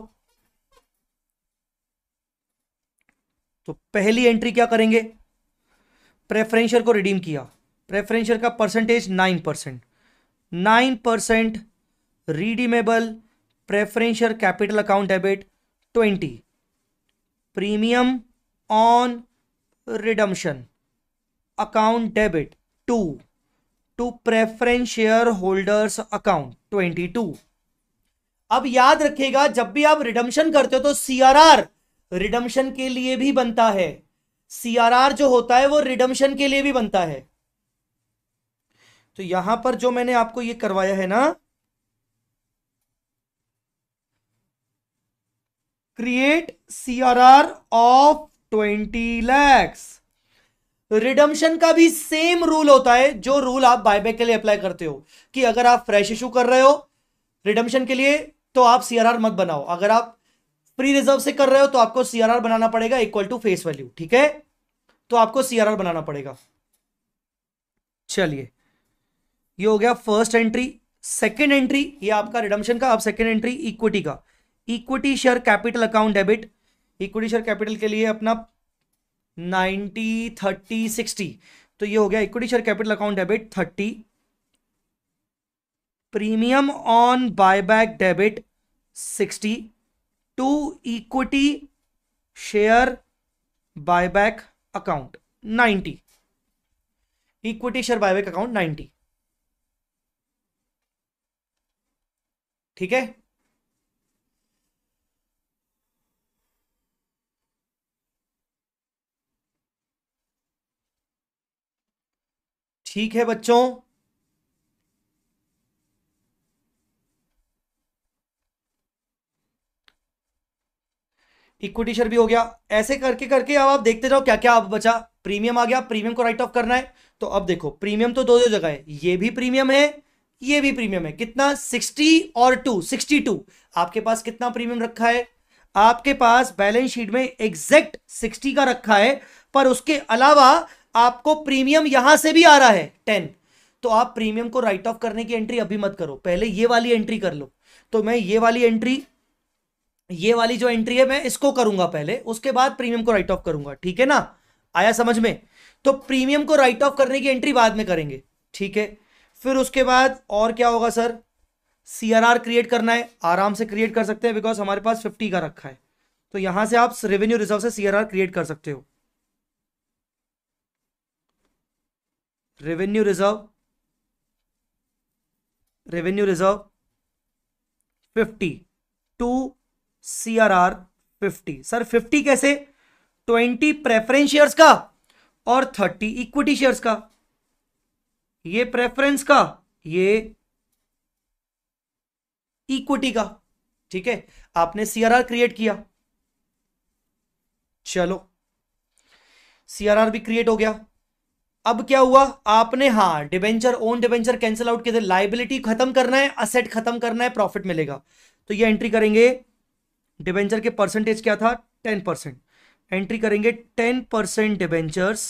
तो पहली एंट्री क्या करेंगे प्रेफरेंशियल को रिडीम किया प्रेफरेंशियल का percentage nine percent nine percent redeemable preferential capital account debit twenty premium on redemption account debit to to preference share holders account 22 अब याद रखिएगा जब भी आप रिडम्शन करते हो तो सीआरआर रिडम्शन के लिए भी बनता है सीआरआर जो होता है वो रिडम्शन के लिए भी बनता है तो यहां पर जो मैंने आपको ये करवाया है ना R R of 20 lakhs redemption का भी सेम रूल होता है जो रूल आप बायबैक के लिए अप्लाई करते हो कि अगर आप फ्रेश इशू कर रहे हो रिडम्शन के लिए तो आप सीआरआर मत बनाओ अगर आप प्री रिजर्व से कर रहे हो तो आपको सीआरआर बनाना पड़ेगा इक्वल टू फेस वैल्यू ठीक है तो आपको सीआरआर बनाना पड़ेगा चलिए ये हो गया फर्स्ट एंट्री सेकेंड एंट्री ये आपका रिडम्शन का अब सेकेंड एंट्री इक्विटी का equity share capital account debit equity share capital के लिए अपना नाइन्टी थर्टी सिक्सटी तो ये हो गया equity share capital account debit thirty premium on buyback debit sixty to equity share buyback account ninety equity share buyback account ninety ठीक है ठीक है बच्चों इक्विटी शेयर भी हो गया ऐसे करके करके अब आप देखते जाओ क्या क्या आप बचा प्रीमियम आ गया प्रीमियम को राइट ऑफ करना है तो अब देखो प्रीमियम तो दो दो जगह है ये भी प्रीमियम है ये भी प्रीमियम है कितना 60 और 2 62 आपके पास कितना प्रीमियम रखा है आपके पास बैलेंस शीट में एग्जैक्ट 60 का रखा है पर उसके अलावा आपको प्रीमियम यहां से भी आ रहा है टेन तो आप प्रीमियम को राइट ऑफ करने की एंट्री अभी मत करो पहले ये वाली एंट्री कर लो तो मैं ये वाली एंट्री ये वाली जो एंट्री है मैं इसको करूंगा पहले उसके बाद प्रीमियम को राइट ऑफ करूंगा ठीक है ना आया समझ में तो प्रीमियम को राइट ऑफ करने की एंट्री बाद में करेंगे ठीक है फिर उसके बाद और क्या होगा सर सी क्रिएट करना है आराम से क्रिएट कर सकते हैं बिकॉज हमारे पास फिफ्टी का रखा है तो यहां से आप रेवेन्यू रिजर्व से सी क्रिएट कर सकते हो revenue reserve revenue reserve fifty to C R R fifty sir fifty कैसे ट्वेंटी प्रेफरेंस शेयर्स का और थर्टी इक्विटी शेयर्स का ये प्रेफरेंस का ये इक्विटी का ठीक है आपने सीआरआर क्रिएट किया चलो सीआरआर भी क्रिएट हो गया अब क्या हुआ आपने हाँ debenture own debenture cancel out किया लाइबिलिटी खत्म करना है असेट खत्म करना है प्रॉफिट मिलेगा तो ये एंट्री करेंगे डिबेंचर के परसेंटेज क्या था टेन परसेंट एंट्री करेंगे ten percent debentures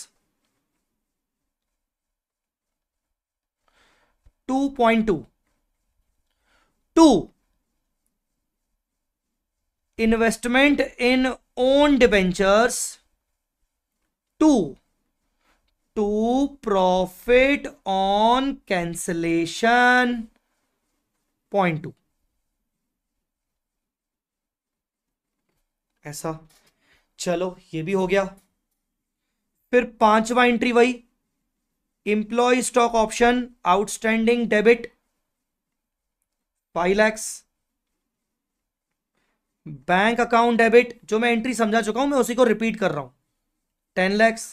two point two to investment in own debentures two to profit on cancellation point two ऐसा चलो ये भी हो गया फिर पांचवा एंट्री वही employee stock option outstanding debit five lakhs bank account debit जो मैं एंट्री समझा चुका हूं मैं उसी को रिपीट कर रहा हूं ten lakhs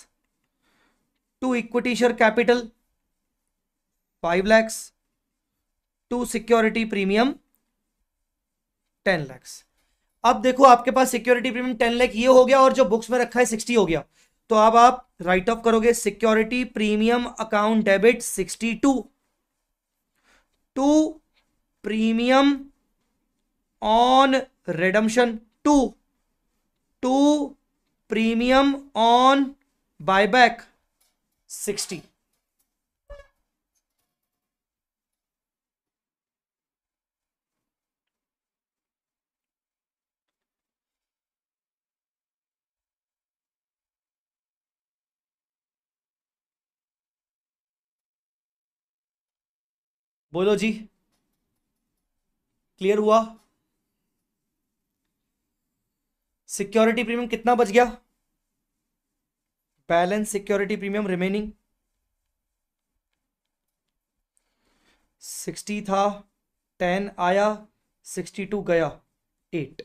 to equity share capital five lakhs to security premium ten lakhs अब देखो आपके पास सिक्योरिटी प्रीमियम टेन लैक ये हो गया और जो बुक्स में रखा है सिक्सटी हो गया तो अब आप राइट ऑफ करोगे security premium account debit sixty to premium on redemption to to premium on buyback sixty बोलो जी क्लियर हुआ सिक्योरिटी प्रीमियम कितना बच गया balance security premium remaining sixty था टेन आया सिक्सटी टू गया एट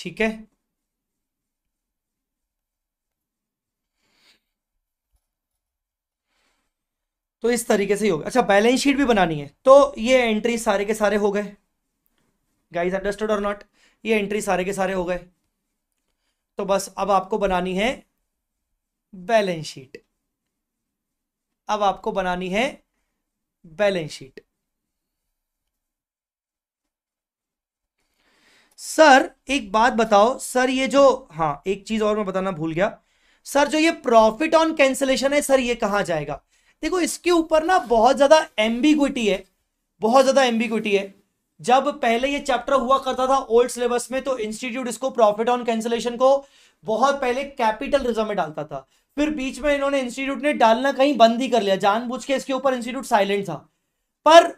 ठीक है तो इस तरीके से ही होगा अच्छा बैलेंस शीट भी बनानी है तो ये एंट्री सारे के सारे हो गए गाइज अंडरस्टूड और नॉट ये एंट्री सारे के सारे हो गए तो बस अब आपको बनानी है बैलेंस शीट अब आपको बनानी है बैलेंस शीट सर एक बात बताओ सर ये जो हाँ एक चीज और मैं बताना भूल गया सर जो ये प्रॉफिट ऑन कैंसिलेशन है सर ये कहां जाएगा देखो इसके ऊपर ना बहुत ज्यादा एम्बिग्विटी है बहुत ज्यादा एम्बिग्विटी है जब पहले ये चैप्टर हुआ करता था ओल्ड सिलेबस में तो इंस्टीट्यूट इसको प्रॉफिट ऑन कैंसिलेशन को बहुत पहले कैपिटल रिजर्व में डालता था फिर बीच में इन्होंने इंस्टीट्यूट ने डालना कहीं बंद ही कर लिया जानबूझ के इसके ऊपर इंस्टीट्यूट साइलेंट था पर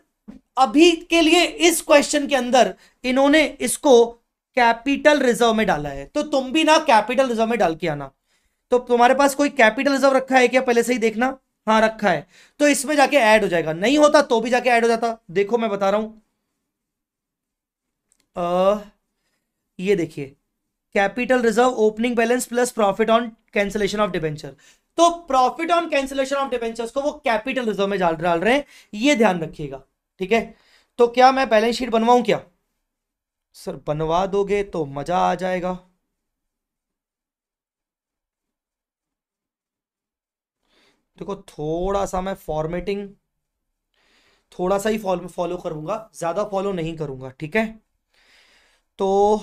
अभी के लिए इस क्वेश्चन के अंदर इन्होंने इसको कैपिटल रिजर्व में डाला है तो तुम भी ना कैपिटल रिजर्व में डाल के आना तो तुम्हारे पास कोई कैपिटल रिजर्व रखा है क्या पहले से ही देखना हाँ रखा है तो इसमें जाके ऐड हो जाएगा नहीं होता तो भी जाके ऐड हो जाता देखो मैं बता रहा हूं ये देखिए capital reserve opening balance plus profit on cancellation of debenture तो profit on cancellation of debenture को वो कैपिटल रिजर्व में डाल डाल रहे हैं ये ध्यान रखिएगा ठीक है तो क्या मैं बैलेंस शीट बनवाऊं क्या सर बनवा दोगे तो मजा आ जाएगा देखो थोड़ा सा मैं फॉर्मेटिंग थोड़ा सा ही फॉलो करूंगा ज्यादा फॉलो नहीं करूंगा ठीक है तो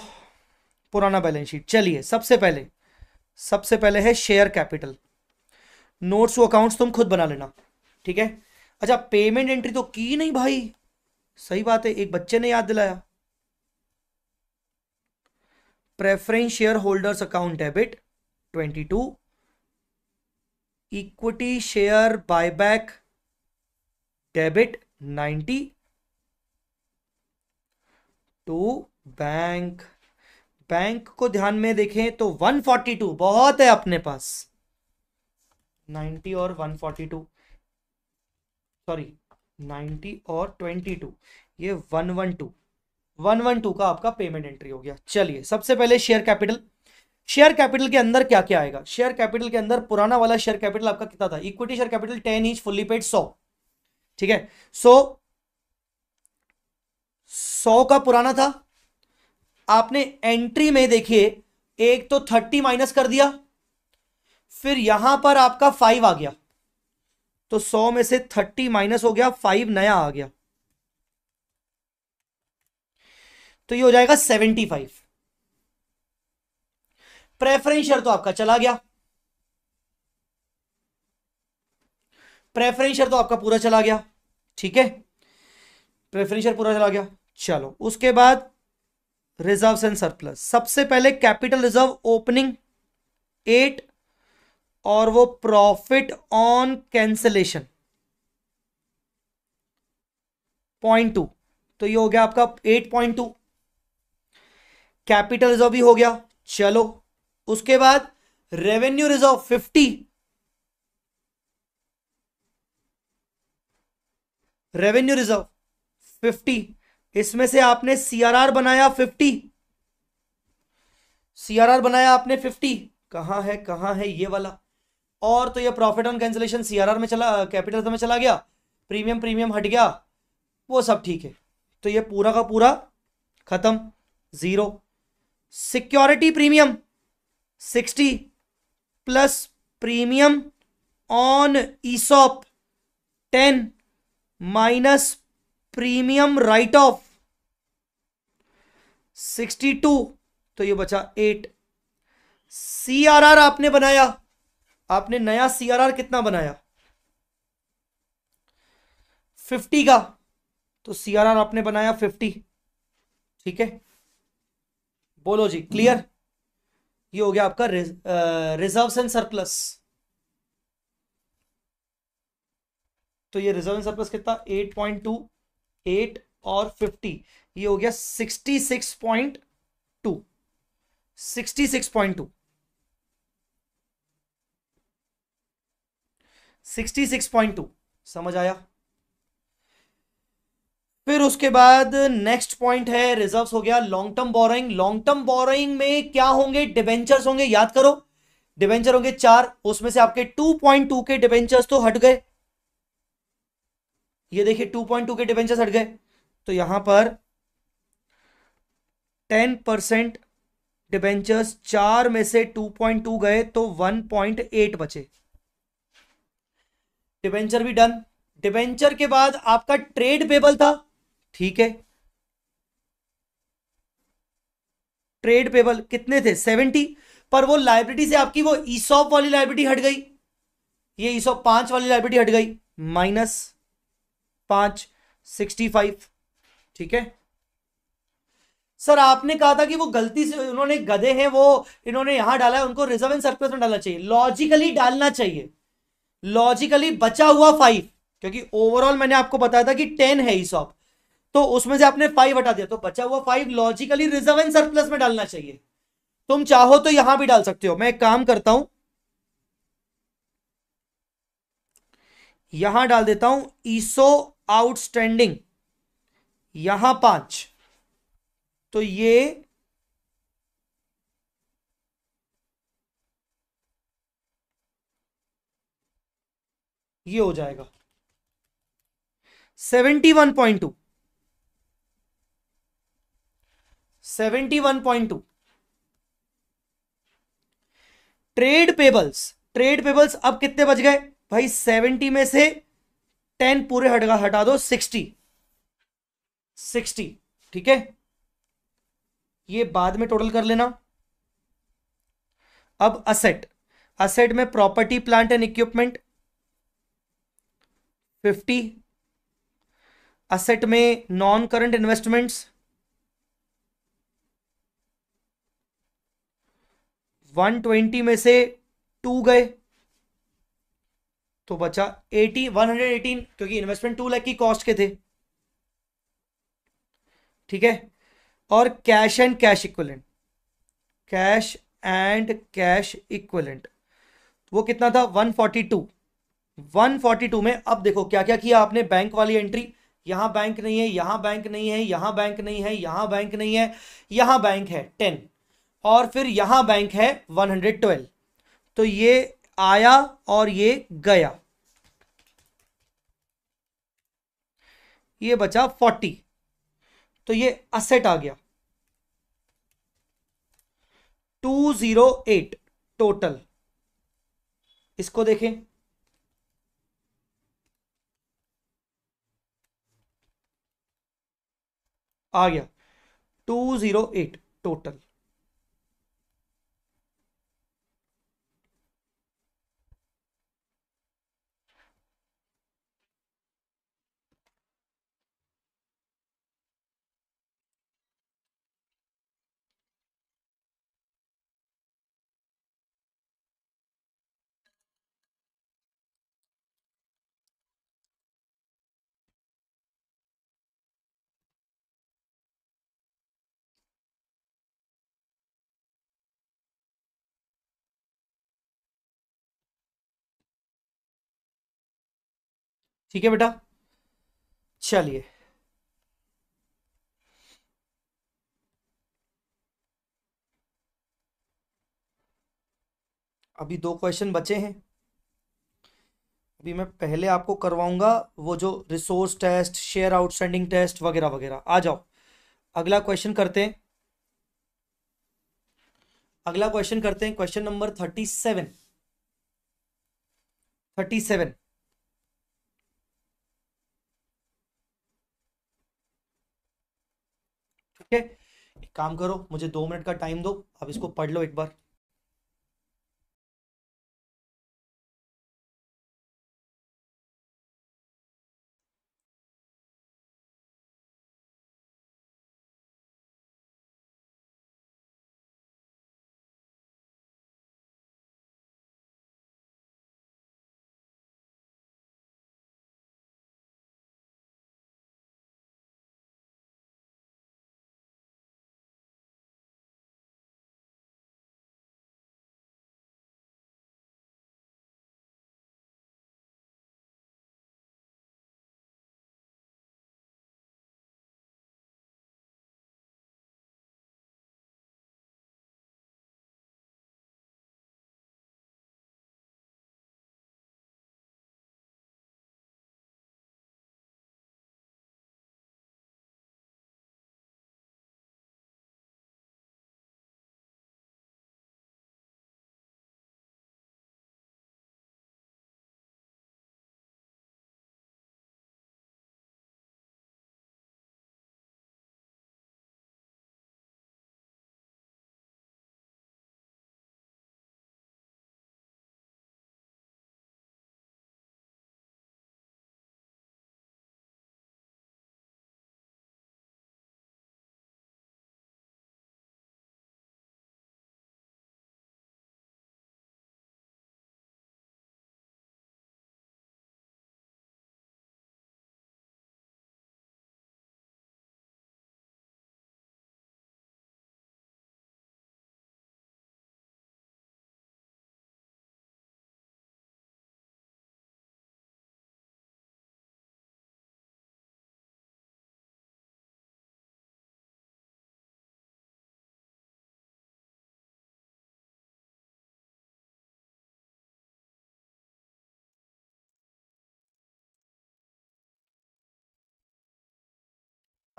पुराना बैलेंस शीट चलिए सबसे पहले सबसे पहले है शेयर कैपिटल नोट्स वो अकाउंट्स तुम खुद बना लेना ठीक है अच्छा पेमेंट एंट्री तो की नहीं भाई सही बात है एक बच्चे ने याद दिलाया preference share holders account debit twenty to equity share buyback debit ninety to bank bank को ध्यान में देखें तो 142 बहुत है अपने पास 90 और 142 सॉरी 90 और 22 ये 112 112 का आपका पेमेंट एंट्री हो गया चलिए सबसे पहले शेयर कैपिटल शेयर कैपिटल के अंदर क्या क्या आएगा शेयर कैपिटल के अंदर पुराना वाला शेयर कैपिटल आपका कितना था equity share capital ten each fully paid सौ ठीक है सो सौ का पुराना था आपने एंट्री में देखिए एक तो थर्टी माइनस कर दिया फिर यहां पर आपका फाइव आ गया तो सौ में से थर्टी माइनस हो गया फाइव नया आ गया तो ये हो जाएगा सेवेंटी फाइव प्रेफरेंशियल तो आपका चला गया प्रेफरेंशियल तो आपका पूरा चला गया ठीक है प्रेफरेंशियल पूरा चला गया चलो उसके बाद रिजर्व एंड सरप्लस सबसे पहले कैपिटल रिजर्व ओपनिंग एट और वो profit on cancellation point two तो ये हो गया आपका eight point two capital reserve भी हो गया चलो उसके बाद revenue reserve fifty revenue reserve fifty इसमें से आपने सीआरआर बनाया फिफ्टी सीआरआर बनाया आपने फिफ्टी कहां है कहां है ये वाला और तो ये प्रॉफिट ऑन कैंसिलेशन सीआरआर में चला कैपिटल में चला गया प्रीमियम प्रीमियम हट गया वो सब ठीक है तो ये पूरा का पूरा खत्म zero security premium sixty plus premium on ESOP ten minus premium write off sixty two तो ये बचा एट सीआरआर आपने बनाया आपने नया सीआरआर कितना बनाया फिफ्टी का तो सीआरआर आपने बनाया फिफ्टी ठीक है बोलो जी क्लियर ये हो गया आपका रिजर्व एंड सरप्लस तो ये रिजर्व एंड सरप्लस कितना एट पॉइंट टू एट और फिफ्टी ये हो गया sixty six point two sixty six point two sixty six point two समझ आया फिर उसके बाद नेक्स्ट पॉइंट है रिजर्व्स हो गया long term borrowing long term borrowing में क्या होंगे डिवेंचर्स होंगे याद करो डिवेंचर होंगे चार उसमें से आपके टू पॉइंट टू के डिवेंचर तो हट गए ये देखिए 2.2 के डिबेंचर्स हट गए तो यहां पर 10 परसेंट डिबेंचर्स चार में से 2.2 गए तो 1.8 बचे डिबेंचर भी डन डिबेंचर के बाद आपका ट्रेड पेबल था ठीक है ट्रेड पेबल कितने थे सेवेंटी पर वो लाइब्रेरी से आपकी वो ईसॉप वाली लाइब्रेरी हट गई ये ईसॉप पांच वाली लाइब्रेरी हट गई माइनस पांच सिक्सटी फाइव ठीक है सर आपने कहा था कि वो गलती से उन्होंने गधे हैं वो इन्होंने यहां डाला है उनको रिजर्व इन सरप्लस में डालना चाहिए लॉजिकली डालना चाहिए लॉजिकली बचा हुआ फाइव क्योंकि ओवरऑल मैंने आपको बताया था कि टेन है ईसॉप तो उसमें से आपने फाइव हटा दिया तो बचा हुआ five logically reserve and surplus में डालना चाहिए तुम चाहो तो यहां भी डाल सकते हो मैं एक काम करता हूं यहां डाल देता हूं ईसो आउटस्टैंडिंग यहां पांच तो ये ये हो जाएगा seventy one point two seventy one point two trade payables trade payables अब कितने बच गए भाई सेवेंटी में से टेन पूरे हटगा हटा दो सिक्सटी सिक्सटी ठीक है ये बाद में टोटल कर लेना अब असेट असेट में property plant and equipment fifty asset में non current investments one twenty में से टू गए तो बचा एटी वन हंड्रेड एटीन क्योंकि इन्वेस्टमेंट टू लाख की कॉस्ट के थे ठीक है और cash and cash equivalent cash and cash equivalent वो कितना था फोर्टी टू में अब देखो क्या क्या किया आपने बैंक वाली एंट्री यहां बैंक नहीं है यहां बैंक नहीं है यहां बैंक नहीं है यहां बैंक नहीं है यहां बैंक है टेन और फिर यहां बैंक है वन हंड्रेड ट्वेल्व तो ये आया और ये गया ये बचा फोर्टी तो ये असेट आ गया टू जीरो एट टोटल इसको देखें आ गया टू जीरो एट टोटल ठीक है बेटा चलिए अभी दो क्वेश्चन बचे हैं अभी मैं पहले आपको करवाऊंगा वो जो resource test share outstanding test वगैरह वगैरह आ जाओ अगला क्वेश्चन करते हैं अगला क्वेश्चन करते हैं question number thirty seven thirty seven ठीक है एक काम करो मुझे दो मिनट का टाइम दो अब इसको पढ़ लो एक बार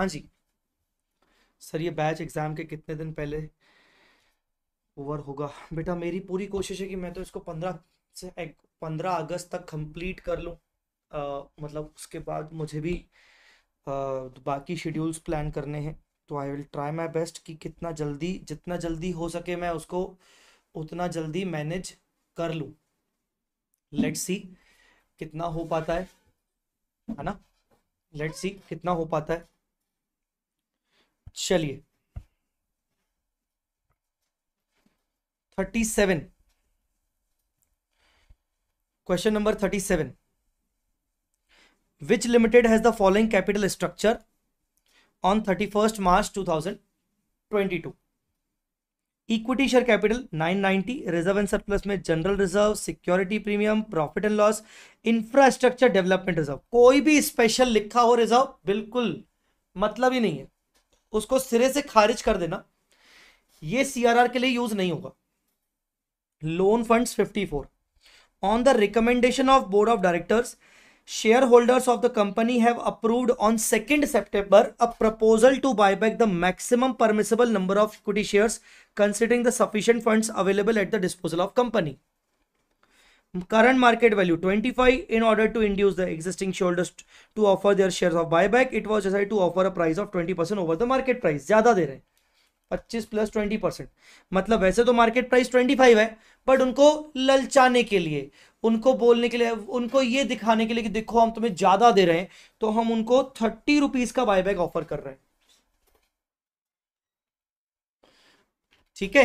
हाँ जी सर ये बैच एग्ज़ाम के कितने दिन पहले ओवर होगा बेटा मेरी पूरी कोशिश है कि मैं तो इसको पंद्रह से पंद्रह अगस्त तक कंप्लीट कर लूँ मतलब उसके बाद मुझे भी आ, बाकी शेड्यूल्स प्लान करने हैं तो I will try my best कि कितना जल्दी जितना जल्दी हो सके मैं उसको उतना जल्दी मैनेज कर लूँ लेट सी कितना हो पाता है है ना लेट सी कितना हो पाता है चलिए thirty seven question number thirty seven which limited has the following capital structure on thirty first March two thousand twenty to equity share capital 990 reserve and surplus में general reserve security premium profit and loss infrastructure development reserve कोई भी special लिखा हो reserve बिल्कुल मतलब ही नहीं है उसको सिरे से खारिज कर देना ये सीआरआर के लिए यूज नहीं होगा loan funds 54 on the recommendation of board of directors share holders of the company have approved on second September a proposal to buy back the maximum permissible number of equity shares considering the sufficient funds available at the disposal of company current market value 25 in order to induce the existing shareholders to offer their shares of buyback it was decided to offer a price of 20% over the market price ज्यादा दे रहे हैं 25 plus 20 percent मतलब वैसे तो market price 25 है but उनको ललचाने के लिए उनको बोलने के लिए उनको ये दिखाने के लिए कि देखो हम तुम्हें ज्यादा दे रहे हैं तो हम उनको थर्टी रुपीज का बायबैक ऑफर कर रहे हैं ठीक है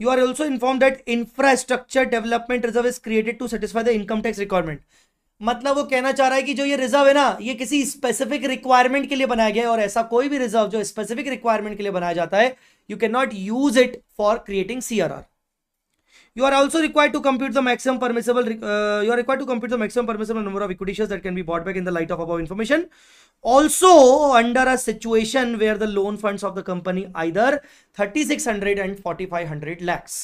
you are also inform that infrastructure development reserve is created to satisfy the income tax requirement मतलब वो कहना चाह रहा है कि जो ये रिजर्व है ना ये किसी स्पेसिफिक रिक्वायरमेंट के लिए बनाया गया है और ऐसा कोई भी रिजर्व जो स्पेसिफिक रिक्वायरमेंट के लिए बनाया जाता है you can not use it for creating CRR you are also required to compute the maximum permissible uh, you are required to compute the maximum permissible number of equity shares that can be bought back in the light of above information also under a situation where the loan funds of the company either 3600 and 4500 lakhs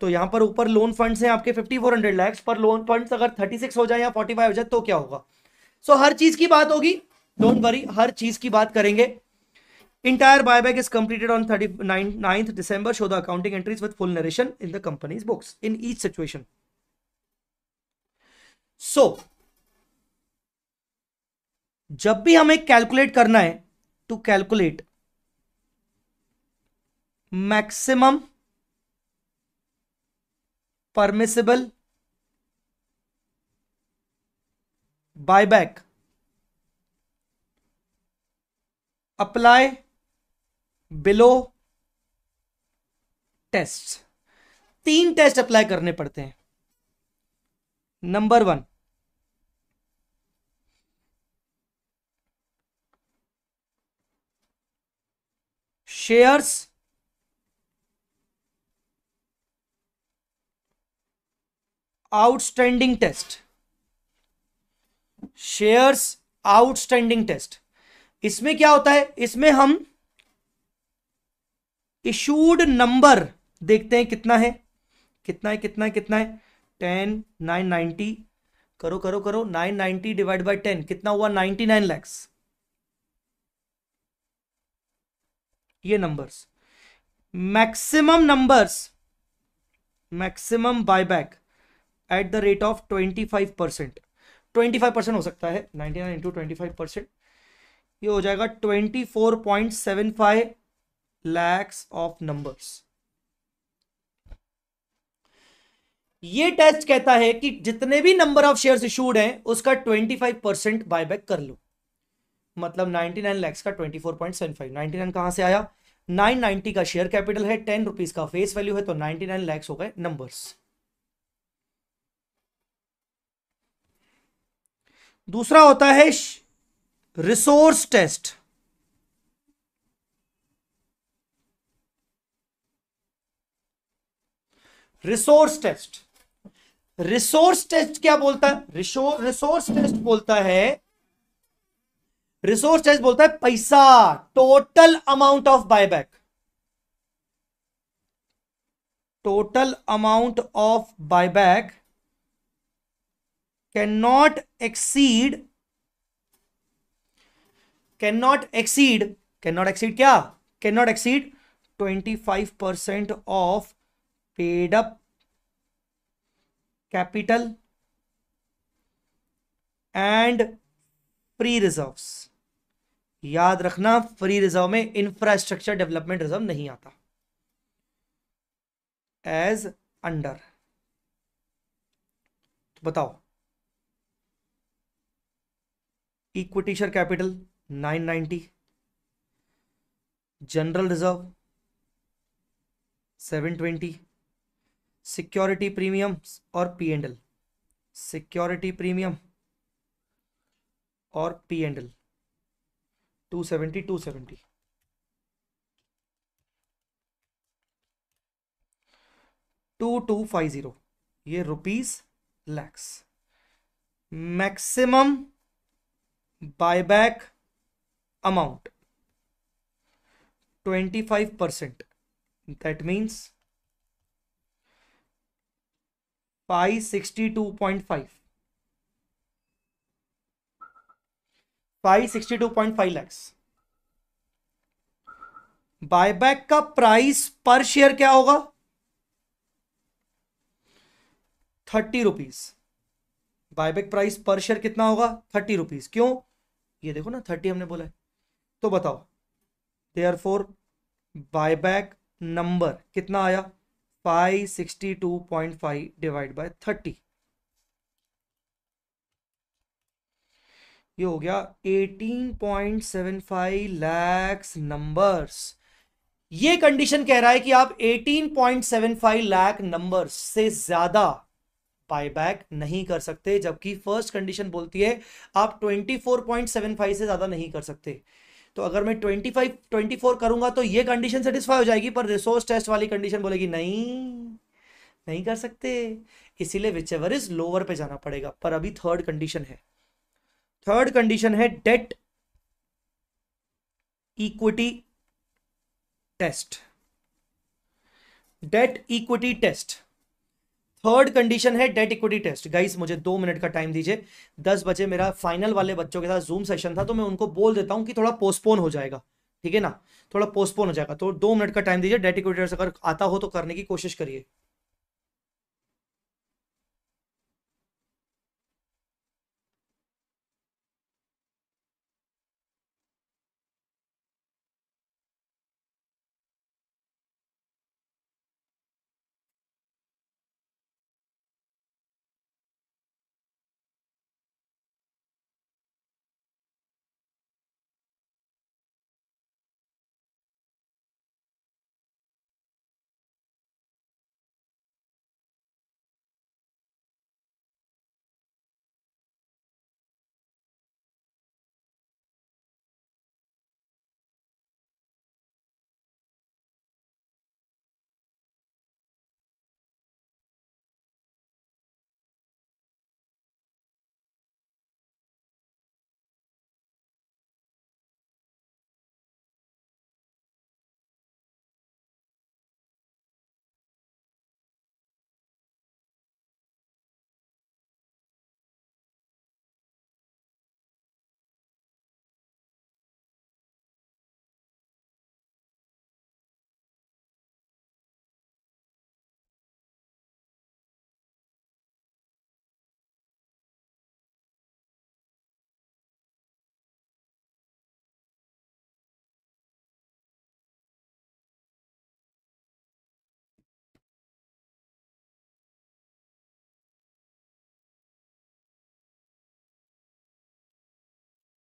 तो यहां पर ऊपर loan funds हैं आपके 5400 लाख पर loan funds अगर 36 हो जाए या 45 हो जाए तो क्या होगा सो so, हर चीज की बात होगी डोंट वरी हर चीज की बात करेंगे Entire buyback is completed on 39, 9th December. Show the accounting entries with full narration in the company's books in each situation. So, जब भी हमें कैलकुलेट करना है to calculate maximum permissible buyback apply below test तीन test apply करने पड़ते हैं number one shares outstanding test shares outstanding test इसमें क्या होता है इसमें हम इशूड नंबर देखते हैं कितना है कितना है कितना है कितना है टेन नाइन नाइन्टी करो करो करो nine ninety divide by ten कितना हुआ नाइनटी नाइन लैक्स ये numbers maximum numbers maximum buyback at the rate of twenty five percent twenty five percent हो सकता है ninety nine into twenty five percent ये हो जाएगा twenty four point seven five lakhs of numbers ये टेस्ट कहता है कि जितने भी नंबर ऑफ शेयर्स इशूड हैं उसका 25 परसेंट बायबैक कर लो मतलब 99 लाख का 24.75 99 कहां से आया 990 का शेयर कैपिटल है टेन रुपीज का फेस वैल्यू है तो 99 लाख हो गए नंबर्स दूसरा होता है resource test resource test resource test क्या बोलता है रिसोर्स टेस्ट बोलता है रिसोर्स टेस्ट बोलता है पैसा total amount of buyback total amount of buyback can not exceed can not exceed can not exceed क्या can not exceed twenty five percent of paid up capital and free reserves याद रखना free reserve में infrastructure development reserve नहीं आता as under तो बताओ equity share capital 990 general reserve 720 security premium और P and L security premium और P and L two seventy to seventy two two five zero ये rupees lakhs maximum buyback amount twenty five percent that means पाई sixty two point five पाई sixty two point five lakhs buyback का price per share क्या होगा thirty rupees buyback price per share कितना होगा thirty rupees क्यों ये देखो ना थर्टी हमने बोला है तो बताओ देयर फोर बायबैक नंबर कितना आया पाई sixty two point five divide by thirty ये हो गया eighteen point seven five lakhs numbers ये कंडीशन कह रहा है कि आप eighteen point seven five lakh numbers से ज्यादा बायबैक नहीं कर सकते जबकि फर्स्ट कंडीशन बोलती है आप twenty four point seven five से ज्यादा नहीं कर सकते तो अगर मैं ट्वेंटी फाइव ट्वेंटी फोर करूंगा तो ये कंडीशन सेटिस्फाई हो जाएगी पर रिसोर्स टेस्ट वाली कंडीशन बोलेगी नहीं नहीं कर सकते इसीलिए विच एवर इज लोअर पे जाना पड़ेगा पर अभी थर्ड कंडीशन है थर्ड कंडीशन है debt equity test debt equity test third condition है डेट इक्विटी टेस्ट गाइस मुझे दो मिनट का टाइम दीजिए दस बजे मेरा फाइनल वाले बच्चों के साथ जूम सेशन था तो मैं उनको बोल देता हूँ कि थोड़ा पोस्टपोन हो जाएगा ठीक है ना थोड़ा पोस्टपोन हो जाएगा तो दो मिनट का टाइम दीजिए डेट इक्विटी टेस्ट अगर आता हो तो करने की कोशिश करिए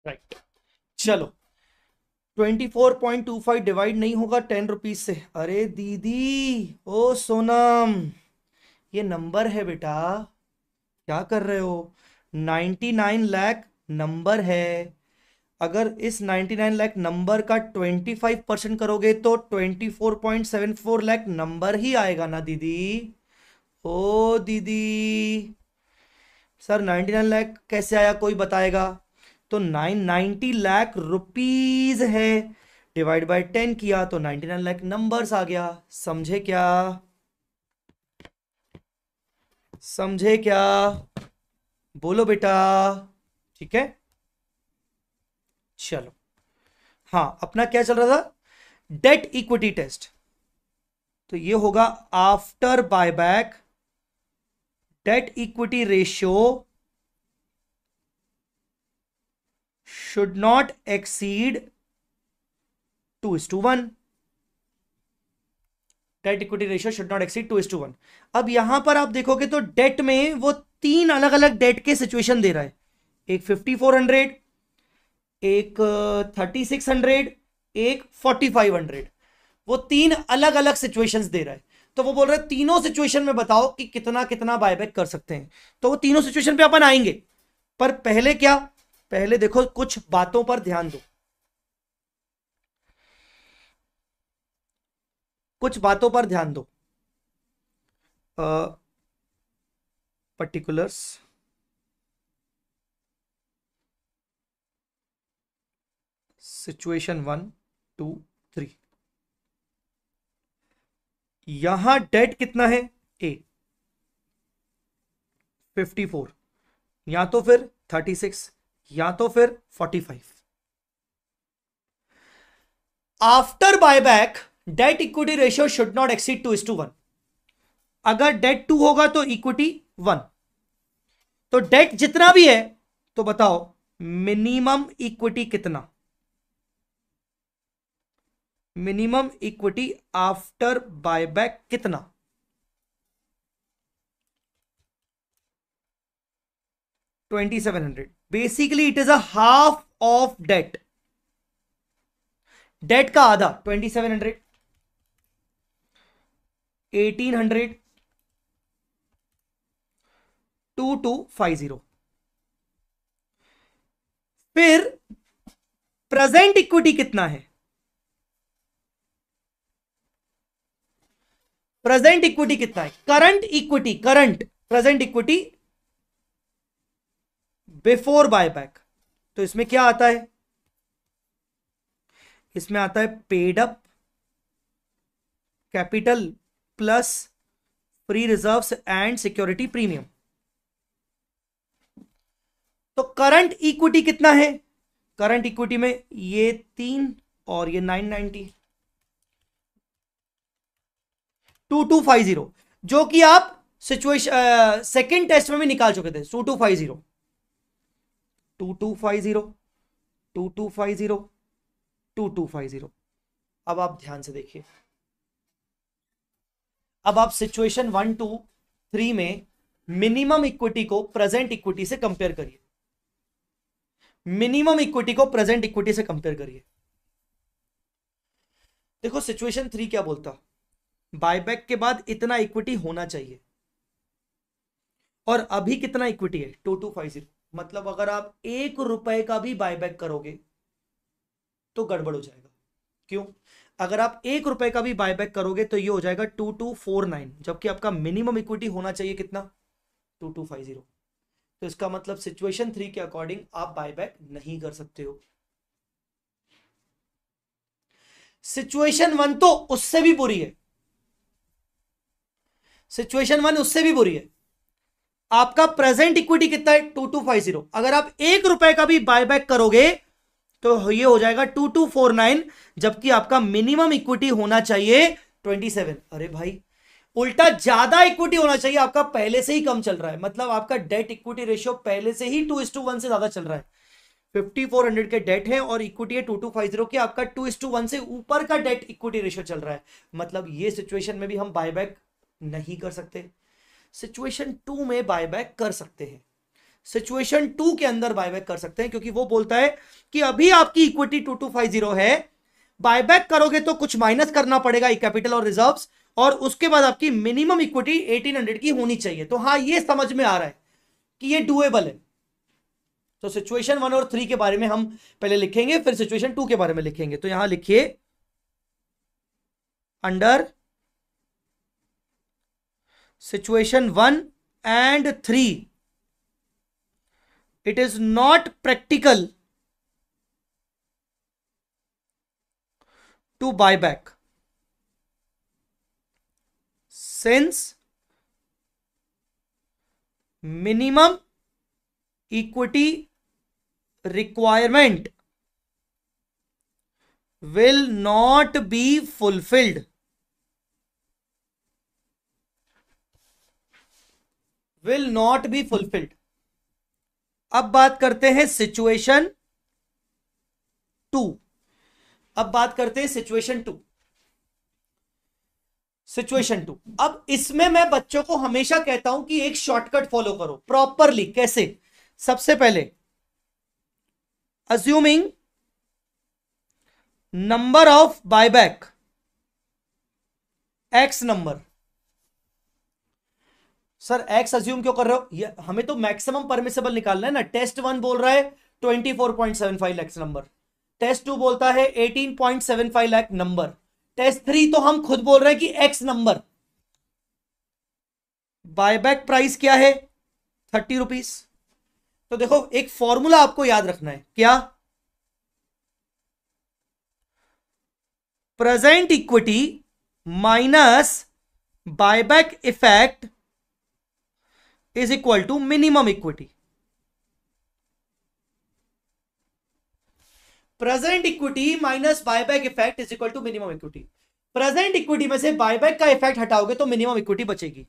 राइट चलो twenty four point two five divide नहीं होगा टेन रुपीज से अरे दीदी ओ सोनम ये नंबर है बेटा क्या कर रहे हो 99 नाइन लैख नंबर है अगर इस 99 लाख नंबर का 25 परसेंट करोगे तो 24.74 लाख नंबर ही आएगा ना दीदी ओ दीदी सर 99 लाख कैसे आया कोई बताएगा तो नाइन लाख रुपीज है डिवाइड बाय टेन किया तो नाइनटी नाइन लाख नंबर्स आ गया समझे क्या समझे क्या बोलो बेटा ठीक है चलो हाँ अपना क्या चल रहा था डेट इक्विटी टेस्ट तो ये होगा after buyback debt equity ratio should not exceed 2 is to 1 debt equity ratio should not exceed two is to one अब यहां पर आप देखोगे तो डेट में वो तीन अलग अलग डेट के सिचुएशन दे रहा है एक फिफ्टी फोर हंड्रेड एक थर्टी सिक्स हंड्रेड एक फोर्टी फाइव हंड्रेड वो तीन अलग अलग सिचुएशंस दे रहा है तो वो बोल रहे तीनों सिचुएशन में बताओ कि कितना कितना बायबैक कर सकते हैं तो वो तीनों सिचुएशन पे अपन आएंगे पर पहले क्या पहले देखो कुछ बातों पर ध्यान दो कुछ बातों पर ध्यान दो particulars situation one two three यहां डेट कितना है ए फिफ्टी फोर या तो फिर थर्टी सिक्स या तो फिर 45 after buyback debt equity ratio should not exceed two is to one अगर डेट टू होगा तो इक्विटी वन तो डेट जितना भी है तो बताओ मिनिमम इक्विटी कितना मिनिमम इक्विटी आफ्टर बायबैक कितना twenty seven hundred basically it is a half of debt debt का आधा twenty seven hundred eighteen hundred two two five zero फिर प्रेजेंट इक्विटी कितना है प्रेजेंट इक्विटी कितना है current equity current present equity before buyback तो इसमें क्या आता है इसमें आता है paid up capital plus free reserves and security premium तो करंट इक्विटी कितना है करंट इक्विटी में ये तीन और ये nine ninety two two five zero जो कि आप सिचुएशन सेकेंड टेस्ट में भी निकाल चुके थे two two five zero two two five zero two two five zero two two five zero अब आप ध्यान से देखिए अब आप सिचुएशन वन टू थ्री में मिनिमम इक्विटी को प्रेजेंट इक्विटी से कंपेयर करिए मिनिमम इक्विटी को प्रेजेंट इक्विटी से कंपेयर करिए देखो सिचुएशन थ्री क्या बोलता बायबैक के बाद इतना इक्विटी होना चाहिए और अभी कितना इक्विटी है टू टू फाइव जीरो मतलब अगर आप एक रुपए का भी बायबैक करोगे तो गड़बड़ हो जाएगा क्यों अगर आप एक रुपए का भी बायबैक करोगे तो ये हो जाएगा टू टू फोर नाइन जबकि आपका मिनिमम इक्विटी होना चाहिए कितना टू टू फाइव जीरो तो इसका मतलब सिचुएशन थ्री के अकॉर्डिंग आप बायबैक नहीं कर सकते हो सिचुएशन वन तो उससे भी बुरी है सिचुएशन वन उससे भी बुरी है आपका प्रेजेंट इक्विटी कितना है टू टू फाइव जीरो अगर आप एक रुपए का भी बायबैक करोगे तो ये हो जाएगा टू टू फोर नाइन जबकि आपका मिनिमम इक्विटी होना चाहिए ट्वेंटी सेवन अरे भाई उल्टा ज्यादा इक्विटी होना चाहिए आपका पहले से ही कम चल रहा है मतलब आपका डेट इक्विटी रेशियो पहले से ही टू इस टू वन से ज्यादा चल रहा है फिफ्टी फोर हंड्रेड के डेट है और इक्विटी है टू टू फाइव जीरो की आपका टू इस टू वन से ऊपर का डेट इक्विटी रेशियो चल रहा है मतलब ये सिचुएशन में भी हम बायबैक नहीं कर सकते सिचुएशन टू में बायबैक कर सकते हैं सिचुएशन टू के अंदर बायबैक कर सकते हैं क्योंकि वो बोलता है कि अभी आपकी equity two two five zero है बायबैक करोगे तो कुछ माइनस करना पड़ेगा कैपिटल और रिजर्व्स और उसके बाद आपकी मिनिमम इक्विटी 1800 की होनी चाहिए तो हाँ ये समझ में आ रहा है कि ये डुएबल है तो सिचुएशन वन और थ्री के बारे में हम पहले लिखेंगे फिर सिचुएशन टू के बारे में लिखेंगे तो यहां लिखिए under situation 1 and 3 it is not practical to buy back since minimum equity requirement will not be fulfilled will not be fulfilled अब बात करते हैं सिचुएशन टू अब बात करते हैं सिचुएशन टू सिचुएशन टू अब इसमें मैं बच्चों को हमेशा कहता हूं कि एक शॉर्टकट फॉलो करो प्रॉपरली कैसे सबसे पहले assuming number of buyback x number sir x assume क्यों कर रहे हो हमें तो मैक्सिमम परमिसेबल निकालना है ना टेस्ट वन बोल रहा है twenty four point seven five lakhs number test two बोलता है eighteen point seven five lakh number test three तो हम खुद बोल रहे हैं कि एक्स नंबर बायबैक प्राइस क्या है थर्टी रुपीज तो देखो एक फॉर्मूला आपको याद रखना है क्या present equity minus buyback effect is equal to minimum equity present equity minus buyback effect is equal to minimum equity present equity में से बायबैक का इफेक्ट हटाओगे तो मिनिमम इक्विटी बचेगी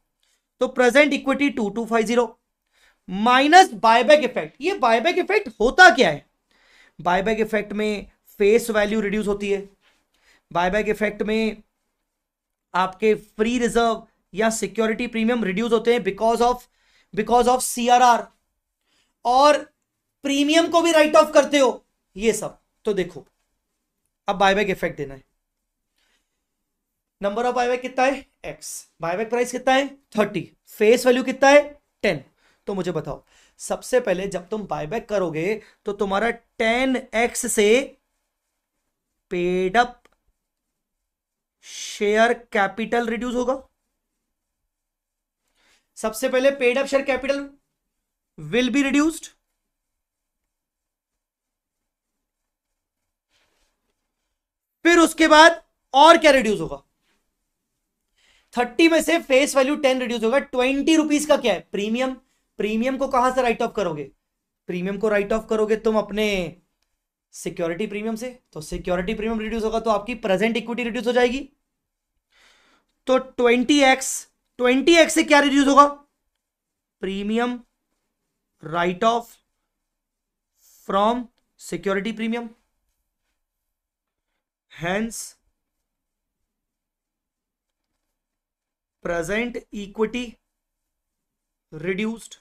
तो present equity two two five zero minus buyback effect ये buyback effect होता क्या है बायबैक इफेक्ट में फेस वैल्यू रिड्यूस होती है बायबैक इफेक्ट में आपके फ्री रिजर्व या सिक्योरिटी प्रीमियम रिड्यूस होते हैं because of because of CRR और प्रीमियम को भी राइट ऑफ करते हो ये सब तो देखो अब बायबैक इफेक्ट देना है नंबर ऑफ बायबैक कितना है एक्स बायबैक प्राइस कितना है थर्टी फेस वैल्यू कितना है टेन तो मुझे बताओ सबसे पहले जब तुम बायबैक करोगे तो तुम्हारा टेन एक्स से पेडअप शेयर कैपिटल रिड्यूस होगा सबसे पहले paid up share capital will be reduced फिर उसके बाद और क्या रिड्यूस होगा थर्टी में से फेस वैल्यू टेन रिड्यूस होगा ट्वेंटी रुपीज का क्या है प्रीमियम प्रीमियम को कहां से राइट ऑफ करोगे प्रीमियम को राइट ऑफ करोगे तुम अपने सिक्योरिटी प्रीमियम से तो सिक्योरिटी प्रीमियम रिड्यूस होगा तो आपकी प्रेजेंट इक्विटी रिड्यूस हो जाएगी तो ट्वेंटी एक्स ट्वेंटी एक्स से क्या रिड्यूस होगा premium write off from security premium hence present equity reduced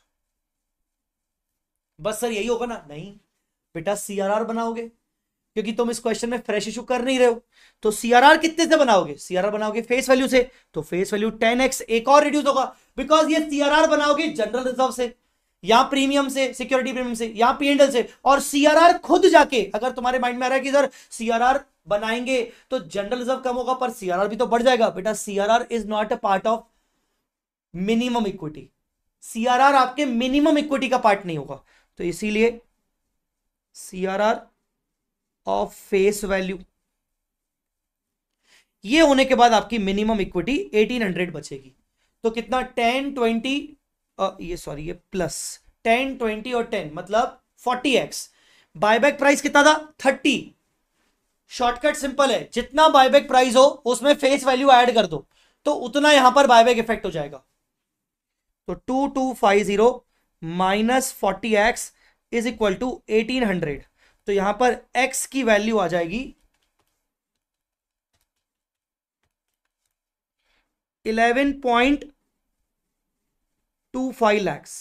बस सर यही होगा ना नहीं बेटा सीआरआर बनाओगे क्योंकि तुम इस क्वेश्चन में फ्रेश इशू कर नहीं रहे हो तो सीआरआर कितने से बनाओगे सीआरआर बनाओगे फेस वैल्यू से तो फेस वैल्यू टेन एक्स एक और रिड्यूस होगा बिकॉज ये सीआरआर बनाओगे जनरल रिजर्व से या प्रीमियम से सिक्योरिटी प्रीमियम से या पीएनडल से और सीआरआर खुद जाके अगर तुम्हारे माइंड में आ रहा है कि सर सीआरआर बनाएंगे तो जनरल रिजर्व कम होगा पर सीआरआर भी तो बढ़ जाएगा बेटा CRR is not a part of minimum equity CRR आपके मिनिमम इक्विटी का पार्ट नहीं होगा तो इसीलिए सीआरआर ऑफ फेस वैल्यू ये होने के बाद आपकी मिनिमम इक्विटी 1800 बचेगी तो कितना टेन ट्वेंटी ये सॉरी ये प्लस टेन ट्वेंटी और टेन मतलब फोर्टी एक्स बायबैक प्राइस कितना था थर्टी शॉर्टकट सिंपल है जितना बायबैक प्राइस हो उसमें फेस वैल्यू ऐड कर दो तो उतना यहां पर बायबैक इफेक्ट हो जाएगा तो two two five zero minus forty x is equal to eighteen hundred तो यहां पर x की वैल्यू आ जाएगी eleven point two five lakhs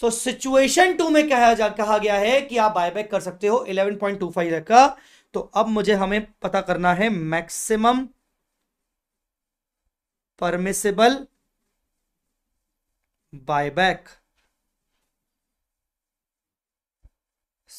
so situation two में कहा जा कहा गया है कि आप बायबैक कर सकते हो eleven point two five lakh का तो अब मुझे हमें पता करना है maximum permissible buyback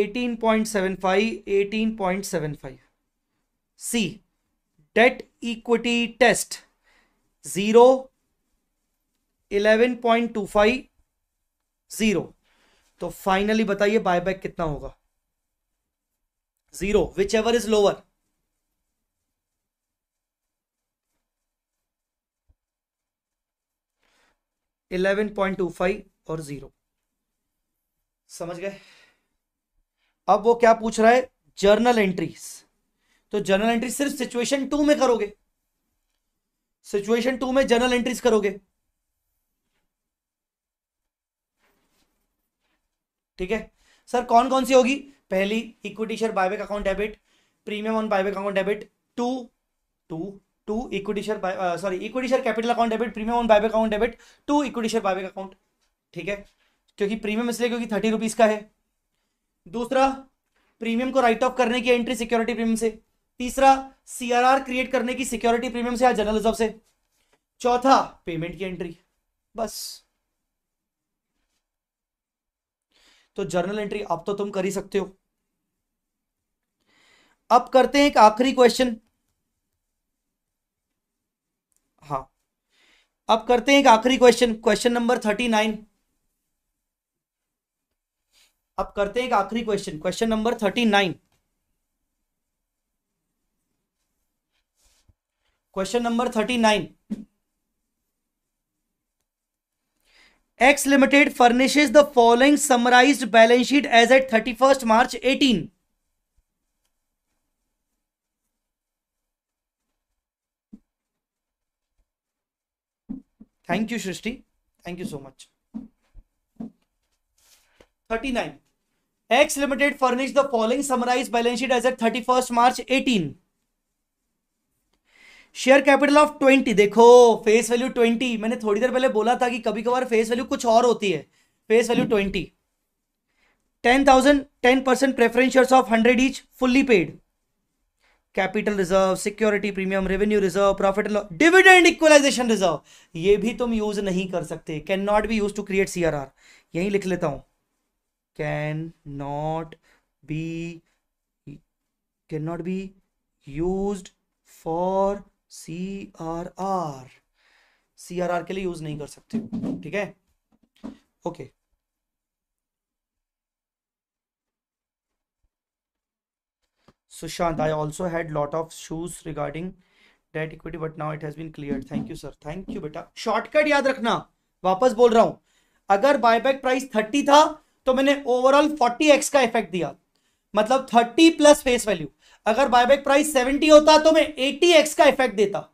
eighteen point seven five eighteen point seven five see debt equity test zero eleven point two five zero तो फाइनली बताइए बायबैक कितना होगा zero whichever is lower eleven point two five और zero समझ गए अब वो क्या पूछ रहा है जर्नल एंट्रीज तो जर्नल एंट्री सिर्फ सिचुएशन टू में करोगे सिचुएशन टू में जर्नल एंट्रीज करोगे ठीक है सर कौन कौन सी होगी पहली equity share buyback account debit premium on buyback account debit to to to equity share sorry equity share capital account debit premium on buyback account debit to equity share buyback account ठीक है क्योंकि premium इसलिए क्योंकि thirty rupees का है दूसरा premium को write off करने की एंट्री सिक्योरिटी प्रीमियम से तीसरा सीआरआर क्रिएट करने की सिक्योरिटी प्रीमियम से या जनरल रिजर्व से चौथा पेमेंट की एंट्री बस तो जर्नल एंट्री अब तो तुम कर ही सकते हो अब करते हैं एक आखिरी क्वेश्चन हाँ अब करते हैं एक आखिरी question question number thirty nine अब करते हैं एक आखिरी question question number thirty nine question number thirty nine x limited furnishes the following summarise balance sheet as at thirty first March eighteen thank you Srishti thank you so much thirty nine X Limited furnished the following summarized balance sheet as at 31st March 18. Share capital of 20 देखो face value 20 मैंने थोड़ी देर पहले बोला था कि कभी कभार face value कुछ और होती है face value 20 ten thousand ten percent preference share of hundred each fully paid capital reserve security premium revenue reserve profit dividend equalisation reserve ये भी तुम यूज नहीं कर सकते can not be use to create CRR यही लिख लेता हूं can not be can not be use for C R R C R R के लिए यूज नहीं कर सकते ठीक है okay Sushant I also had lot of shoes regarding debt equity but now it has been clear thank you sir thank you बेटा shortcut याद रखना वापस बोल रहा हूं अगर बायबैक प्राइस थर्टी था तो मैंने ओवरऑल 40x का इफेक्ट दिया मतलब 30 प्लस फेस वैल्यू अगर बायबैक प्राइस 70 होता तो मैं 80x का इफेक्ट देता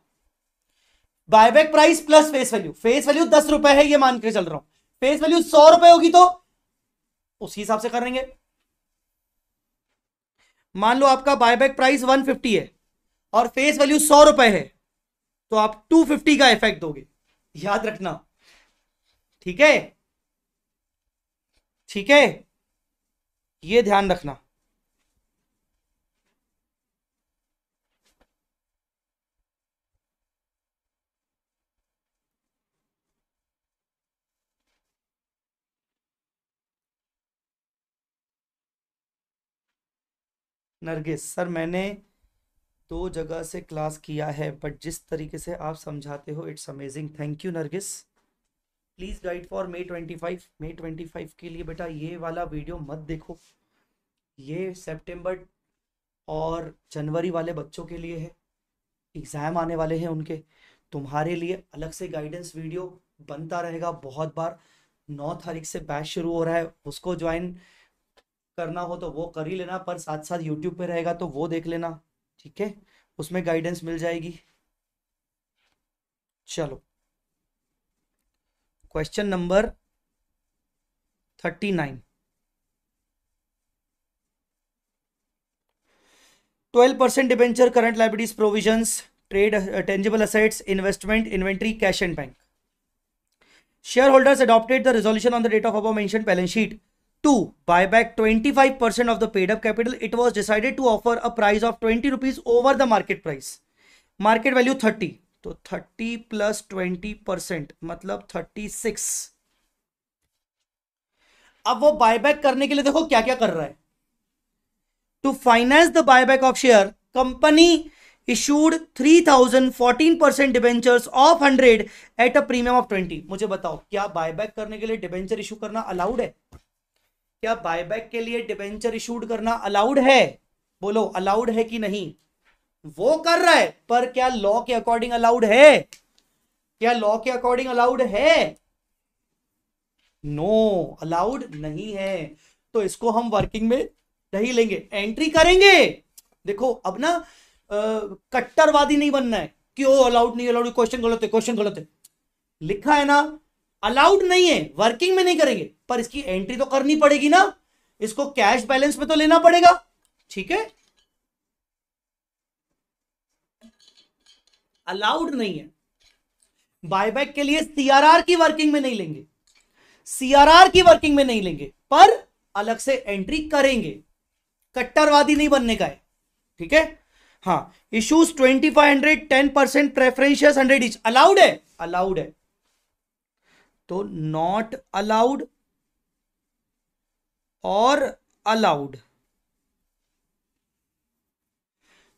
buyback price plus face value face value दस रुपए है ये मान के चल रहा हूं फेस वैल्यू सौ रुपए होगी तो उसी हिसाब से करेंगे मान लो आपका बायबैक प्राइस 150 है और फेस वैल्यू सौ रुपए है तो आप 250 का इफेक्ट दोगे याद रखना ठीक है ठीक है ये ध्यान रखना नरगिस सर मैंने दो जगह से क्लास किया है बट जिस तरीके से आप समझाते हो it's amazing thank you Nargis please guide for May twenty five May twenty five के लिए बेटा ये वाला वीडियो मत देखो ये सितंबर और जनवरी वाले बच्चों के लिए है एग्ज़ाम आने वाले हैं उनके तुम्हारे लिए अलग से गाइडेंस वीडियो बनता रहेगा बहुत बार नौ तारीख से बैच शुरू हो रहा है उसको ज्वाइन करना हो तो वो कर ही लेना पर साथ साथ यूट्यूब पे रहेगा तो वो देख लेना ठीक है उसमें गाइडेंस मिल जाएगी चलो question number 39 12% debenture current liabilities provisions trade uh, tangible assets investment inventory cash and bank shareholders adopted the resolution on the date of above mentioned balance sheet to buy back 25% of the paid up capital it was decided to offer a price of 20 rupees over the market price market value 30 तो thirty plus twenty percent मतलब thirty six अब वो buyback करने के लिए देखो क्या क्या कर रहा है to finance the buyback of share company issued three thousand fourteen percent debentures of hundred at a premium of twenty मुझे बताओ क्या बायबैक करने के लिए डिबेंचर इशू करना अलाउड है क्या बायबैक के लिए डिबेंचर इशूड करना अलाउड है बोलो अलाउड है कि नहीं वो कर रहा है पर क्या लॉ के अकॉर्डिंग अलाउड है क्या लॉ के अकॉर्डिंग अलाउड है नो no, अलाउड नहीं है तो इसको हम वर्किंग में नहीं लेंगे एंट्री करेंगे देखो अब ना कट्टरवादी नहीं बनना है क्यों अलाउड नहीं अलाउड क्वेश्चन गलत है क्वेश्चन गलत है लिखा है ना अलाउड नहीं है वर्किंग में नहीं करेंगे पर इसकी एंट्री तो करनी पड़ेगी ना इसको कैश बैलेंस में तो लेना पड़ेगा ठीक है अलाउड नहीं है बायबैक के लिए सीआरआर की वर्किंग में नहीं लेंगे सीआरआर की वर्किंग में नहीं लेंगे पर अलग से एंट्री करेंगे कट्टरवादी नहीं बनने का है ठीक है हाँ issues twenty five hundred ten percent preferential hundred each allowed है अलाउड है तो नॉट अलाउड और अलाउड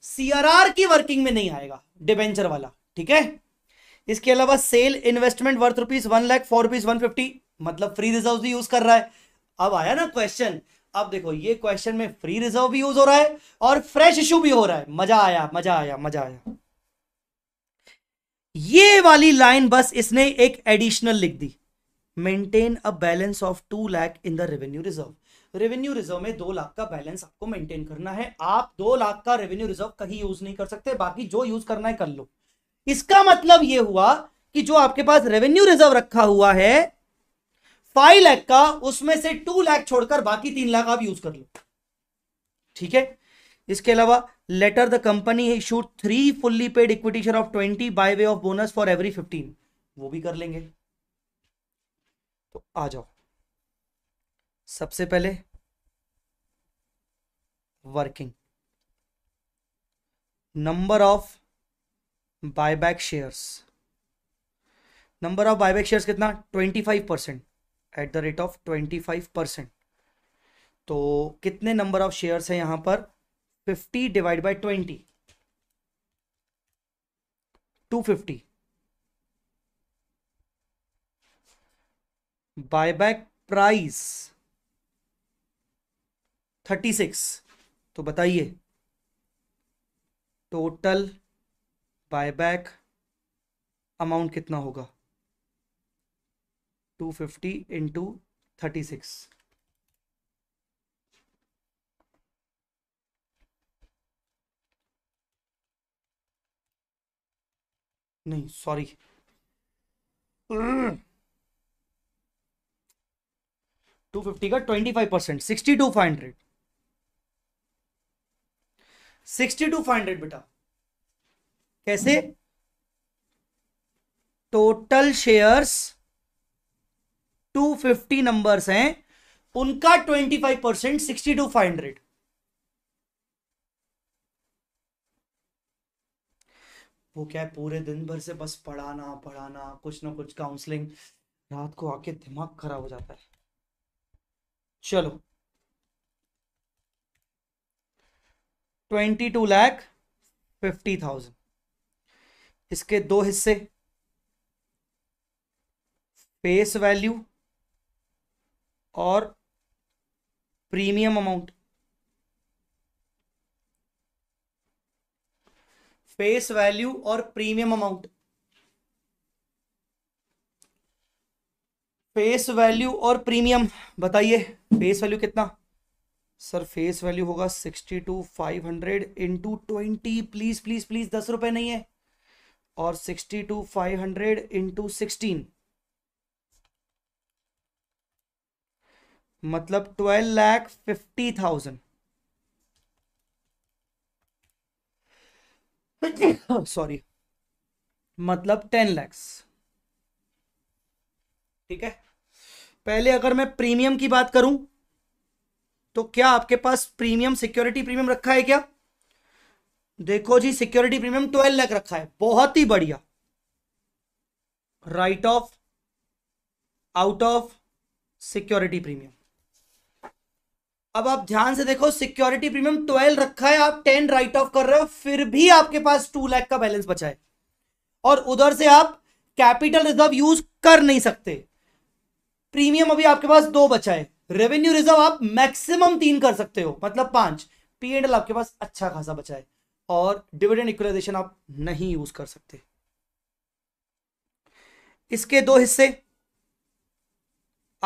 सीआरआर की वर्किंग में नहीं आएगा डिबेंचर वाला ठीक है इसके अलावा sale investment worth rupees one lakh four rupees one fifty मतलब फ्री रिजर्व भी यूज कर रहा है अब आया ना क्वेश्चन अब देखो ये क्वेश्चन में फ्री रिजर्व भी यूज हो रहा है और फ्रेश इशू भी हो रहा है मजा आया मजा आया मजा आया ये वाली लाइन बस इसने एक एडिशनल लिख दी maintain a balance of two lakh in the revenue reserve revenue reserve में दो लाख का बैलेंस आपको मेंटेन करना है आप दो लाख का रेवेन्यू रिजर्व कहीं यूज नहीं कर सकते बाकी जो यूज करना है कर लो इसका मतलब यह हुआ कि जो आपके पास रेवेन्यू रिजर्व रखा हुआ है फाइव लाख का उसमें से टू लाख छोड़कर बाकी तीन लाख आप यूज कर लो ठीक है इसके अलावा later the company issue three fully paid equity share of twenty by way of bonus for every fifteen वो भी कर लेंगे तो आ जाओ सबसे पहले working number of buyback shares number of buyback shares कितना twenty five percent at the rate of twenty five percent तो कितने नंबर ऑफ शेयर्स हैं यहां पर fifty divide by twenty two fifty buyback price thirty six तो बताइए total buyback amount कितना होगा two fifty into thirty six नहीं सॉरी टू फिफ्टी का twenty five percent sixty two five hundred sixty two five hundred बेटा कैसे total shares fifty number हैं उनका twenty five percent sixty two five hundred वो क्या है पूरे दिन भर से बस पढ़ाना पढ़ाना कुछ ना कुछ काउंसलिंग रात को आके दिमाग खराब हो जाता है चलो twenty two lakh fifty thousand इसके दो हिस्से फेस वैल्यू और प्रीमियम अमाउंट फेस वैल्यू और प्रीमियम अमाउंट फेस वैल्यू और प्रीमियम बताइए फेस वैल्यू कितना सर फेस वैल्यू होगा sixty two five hundred into twenty please please please दस रुपए नहीं है और sixty two five hundred into sixteen मतलब twelve lakh fifty thousand sorry मतलब टेन लैक्स ठीक है पहले अगर मैं प्रीमियम की बात करूं तो क्या आपके पास प्रीमियम सिक्योरिटी प्रीमियम रखा है क्या देखो जी सिक्योरिटी प्रीमियम ट्वेल्व लाख रखा है बहुत ही बढ़िया write off out of security premium अब आप ध्यान से देखो सिक्योरिटी प्रीमियम ट्वेल्व रखा है आप टेन राइट ऑफ कर रहे हो फिर भी आपके पास टू लाख का बैलेंस बचा है और उधर से आप कैपिटल रिजर्व यूज कर नहीं सकते प्रीमियम अभी आपके पास दो बचा है रेवेन्यू रिजर्व आप मैक्सिमम तीन कर सकते हो मतलब पांच पी एंड एल आपके पास अच्छा खासा बचा है और डिविडेंड इक्वलाइजेशन आप नहीं यूज कर सकते इसके दो हिस्से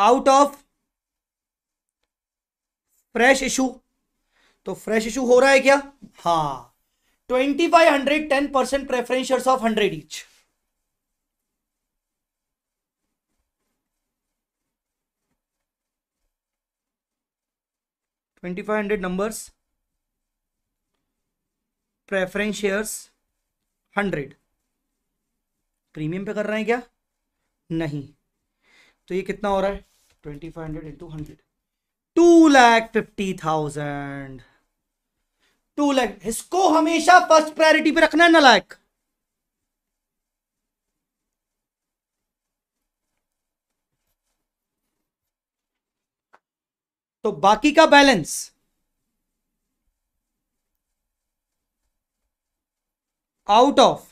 आउट ऑफ फ्रेश इशू तो फ्रेश इशू हो रहा है क्या हाँ twenty five hundred ten percent preference of hundred each 2500 numbers preference shares 100 premium pay कर रहे हैं क्या नहीं तो ये कितना हो रहा है 2500 hundred into hundred two lakh fifty thousand two lakh इसको हमेशा फर्स्ट प्रायोरिटी पे रखना है ना लाख तो बाकी का balance out of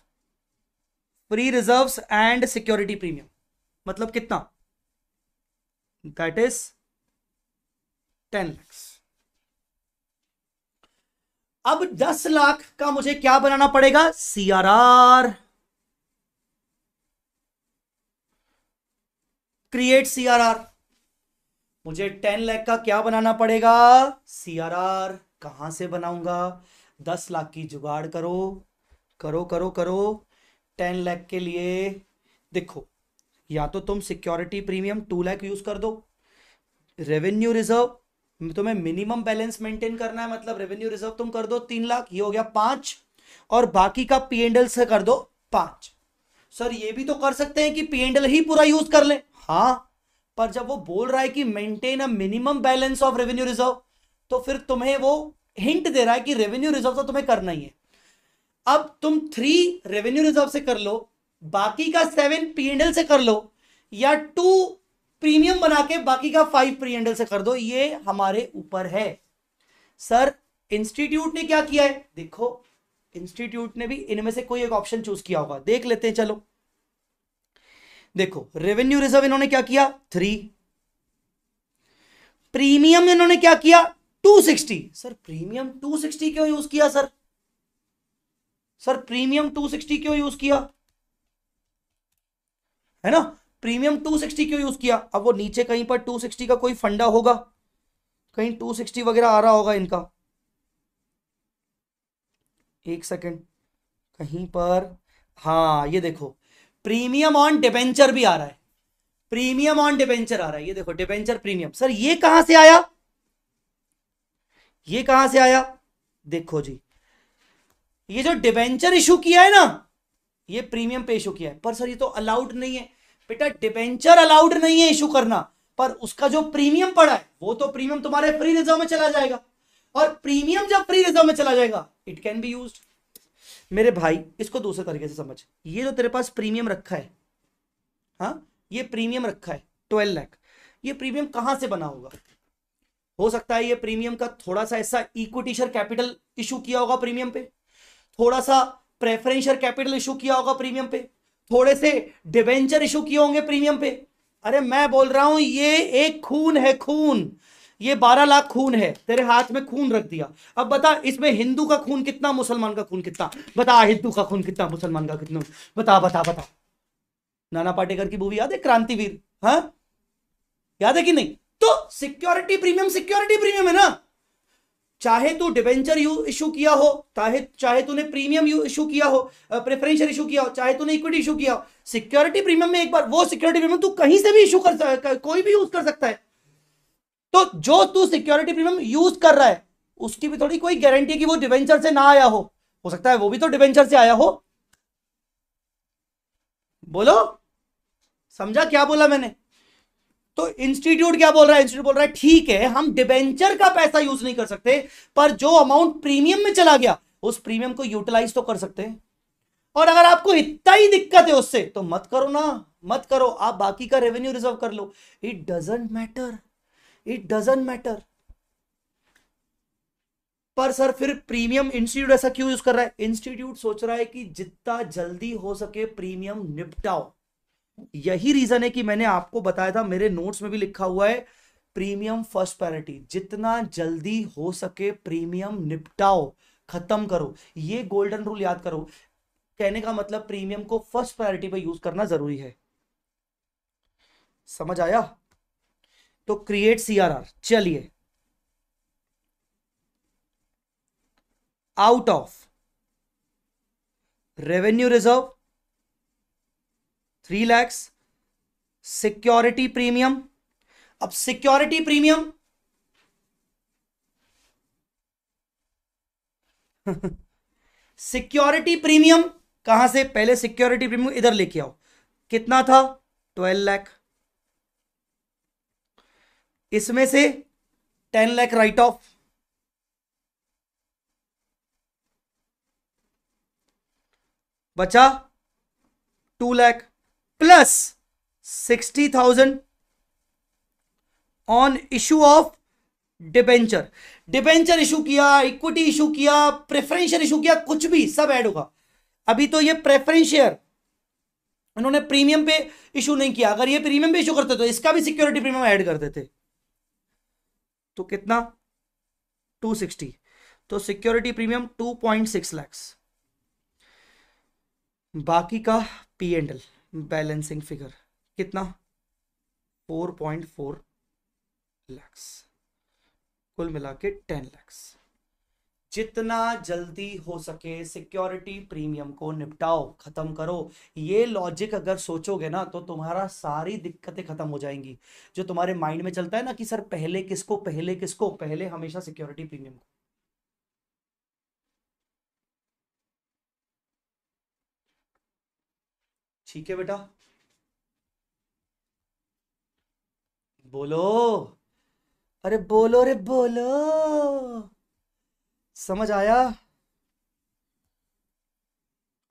free reserve and security premium मतलब कितना दैट इज टेन लैक्स अब दस लाख का मुझे क्या बनाना पड़ेगा सीआरआर क्रिएट सीआरआर मुझे टेन लाख का क्या बनाना पड़ेगा सी आर आर कहा से बनाऊंगा दस लाख की जुगाड़ करो करो करो करो टेन लाख के लिए देखो या तो तुम security premium two lakh use कर दो रेवेन्यू रिजर्व तुम्हें मिनिमम बैलेंस मेंटेन करना है मतलब रेवेन्यू रिजर्व तुम कर दो तीन लाख ये हो गया पांच और बाकी का पीएनडल से कर दो पांच सर ये भी तो कर सकते हैं कि पीएनडल ही पूरा यूज कर ले हाँ पर जब वो बोल रहा है कि maintain a minimum balance of revenue reserve तो फिर तुम्हें वो हिंट दे रहा है कि रेवेन्यू रिजर्व तो तुम्हें करना ही है अब तुम थ्री रेवेन्यू रिजर्व से कर लो बाकी का सेवन पीएनएल से कर लो या टू प्रीमियम बना के बाकी का फाइव पीएनएल से कर दो ये हमारे ऊपर है सर इंस्टीट्यूट ने क्या किया है देखो इंस्टीट्यूट ने भी इनमें से कोई एक ऑप्शन चूज किया होगा देख लेते हैं चलो देखो रेवेन्यू रिजर्व इन्होंने क्या किया थ्री प्रीमियम इन्होंने क्या किया 260 सर प्रीमियम 260 क्यों यूज किया सर सर प्रीमियम 260 क्यों यूज किया है ना प्रीमियम 260 क्यों यूज किया अब वो नीचे कहीं पर 260 का कोई फंडा होगा कहीं 260 वगैरह आ रहा होगा इनका एक सेकेंड कहीं पर हाँ ये देखो प्रीमियम ऑन डिबेंचर भी आ रहा है प्रीमियम ऑन डिबेंचर आ रहा है ये देखो डिबेंचर प्रीमियम सर ये कहां से आया ये कहां से आया देखो जी ये जो डिबेंचर इशू किया है ना ये प्रीमियम पे इशू किया है पर सर ये तो अलाउड नहीं है बेटा डिबेंचर अलाउड नहीं है इशू करना पर उसका जो प्रीमियम पड़ा है वो तो प्रीमियम तुम्हारे फ्री रिजर्व में चला जाएगा और प्रीमियम जब फ्री रिजर्व में चला जाएगा इट कैन बी यूज्ड मेरे भाई इसको दूसरे तरीके से समझ ये जो तेरे पास प्रीमियम रखा है हाँ ये प्रीमियम रखा है ट्वेल्व लैख ये प्रीमियम कहां से बना होगा हो सकता है ये प्रीमियम का थोड़ा सा ऐसा इक्विटी शेयर कैपिटल इशू किया होगा प्रीमियम पे थोड़ा सा प्रेफरेंशियर कैपिटल इशू किया होगा प्रीमियम पे थोड़े से डिवेंचर इशू किए होंगे प्रीमियम पे अरे मैं बोल रहा हूं ये एक खून है खून ये बारह लाख खून है तेरे हाथ में खून रख दिया अब बता इसमें हिंदू का खून कितना मुसलमान का खून कितना बता हिंदू का खून कितना मुसलमान का कितना बता बता बता नाना पाटेकर की मूवी याद है क्रांतिवीर हाँ याद है कि नहीं तो सिक्योरिटी प्रीमियम सिक्योरिटी प्रीमियम है ना चाहे तू डिवेंचर इशू किया हो चाहे चाहे तूने प्रीमियम इशू किया हो प्रेफरेंशियल इशू किया हो चाहे तूने इक्विटी इशू किया हो सिक्योरिटी प्रीमियम में एक बार वो सिक्योरिटी प्रीमियम तू कहीं से भी इशू कर कोई भी यूज कर सकता है तो जो तू सिक्योरिटी प्रीमियम यूज कर रहा है उसकी भी थोड़ी कोई गारंटी कि वो डिवेंचर से ना आया हो हो सकता है वो भी तो डिवेंचर से आया हो बोलो समझा क्या बोला मैंने तो इंस्टीट्यूट क्या बोल रहा है इंस्टीट्यूट बोल रहा है ठीक है हम डिवेंचर का पैसा यूज नहीं कर सकते पर जो अमाउंट प्रीमियम में चला गया उस प्रीमियम को यूटिलाइज तो कर सकते हैं और अगर आपको इतना ही दिक्कत है उससे तो मत करो ना मत करो आप बाकी का रेवेन्यू रिजर्व कर लो it doesn't matter it doesn't matter पर सर फिर प्रीमियम इंस्टीट्यूट ऐसा क्यों यूज कर रहा है इंस्टीट्यूट सोच रहा है कि जितना जल्दी हो सके प्रीमियम निपटाओ यही रीजन है कि मैंने आपको बताया था मेरे नोट्स में भी लिखा हुआ है प्रीमियम फर्स्ट प्रायोरिटी जितना जल्दी हो सके प्रीमियम निपटाओ खत्म करो ये गोल्डन रूल याद करो कहने का मतलब प्रीमियम को फर्स्ट प्रायोरिटी पर यूज करना जरूरी है समझ आया तो क्रिएट सीआरआर चलिए out of revenue reserve three lakhs security premium अब सिक्योरिटी प्रीमियम सिक्योरिटी प्रीमियम कहां से पहले सिक्योरिटी प्रीमियम इधर लेके आओ कितना था ट्वेल्व लैख इसमें से टेन लाख राइट ऑफ बचा two lakh plus sixty thousand on issue of debenture debenture issue किया इक्विटी इशू किया प्रेफरेंशियर इशू किया कुछ भी सब ऐड होगा अभी तो ये प्रेफरेंशियर उन्होंने प्रीमियम पे इशू नहीं किया अगर ये प्रीमियम पे इशू करते तो इसका भी सिक्योरिटी प्रीमियम ऐड कर देते तो कितना 260 तो सिक्योरिटी प्रीमियम 2.6 लैक्स बाकी का P and L balancing figure कितना 4.4 लैक्स कुल मिला के टेन लैक्स जितना जल्दी हो सके सिक्योरिटी प्रीमियम को निपटाओ खत्म करो ये लॉजिक अगर सोचोगे ना तो तुम्हारा सारी दिक्कतें खत्म हो जाएंगी जो तुम्हारे माइंड में चलता है ना कि सर पहले किसको पहले किसको पहले हमेशा सिक्योरिटी प्रीमियम को ठीक है बेटा बोलो अरे बोलो अरे बोलो समझ आया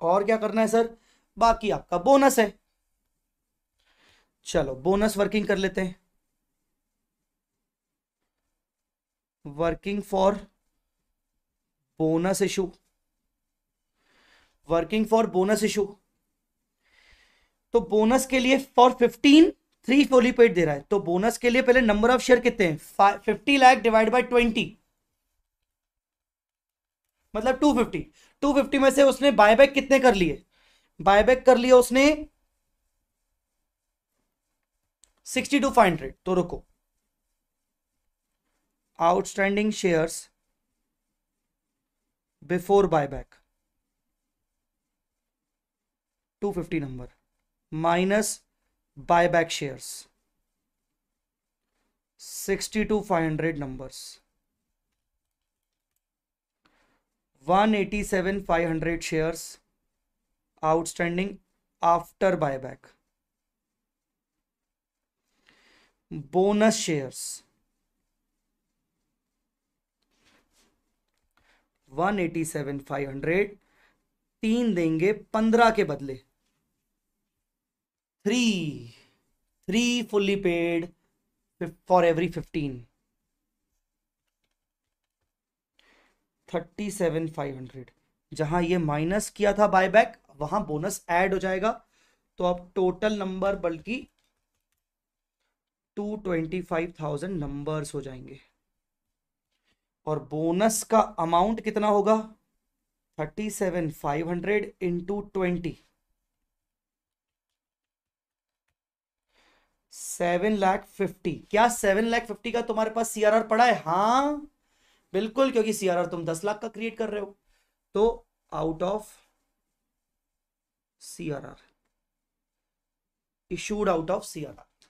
और क्या करना है सर बाकी आपका बोनस है चलो बोनस वर्किंग कर लेते हैं working for bonus issue working for bonus issue तो बोनस के लिए फॉर फिफ्टीन थ्री पेड दे रहा है तो बोनस के लिए पहले नंबर ऑफ शेयर कितने हैं fifty lakh divide by twenty मतलब टू फिफ्टी टू फिफ्टी में से उसने बायबैक कितने कर लिए बायबैक कर लिया उसने सिक्सटी टू फाइव हंड्रेड तो रुको outstanding shares before buyback 250 number minus buyback shares five hundred numbers one eighty seven five hundred shares outstanding after buy back bonus shares one eighty seven five hundred तीन देंगे पंद्रह के बदले three three fully paid for every fifteen thirty seven five hundred जहां ये minus किया था buyback वहां बोनस ऐड हो जाएगा तो अब टोटल नंबर बल्कि two twenty five thousand number हो जाएंगे और बोनस का अमाउंट कितना होगा thirty seven five hundred into twenty seven lakh fifty क्या सेवन लैख फिफ्टी का तुम्हारे पास सीआरआर पड़ा है हाँ बिल्कुल क्योंकि सीआरआर तुम दस लाख का क्रिएट कर रहे हो तो out of CRR issued out of CRR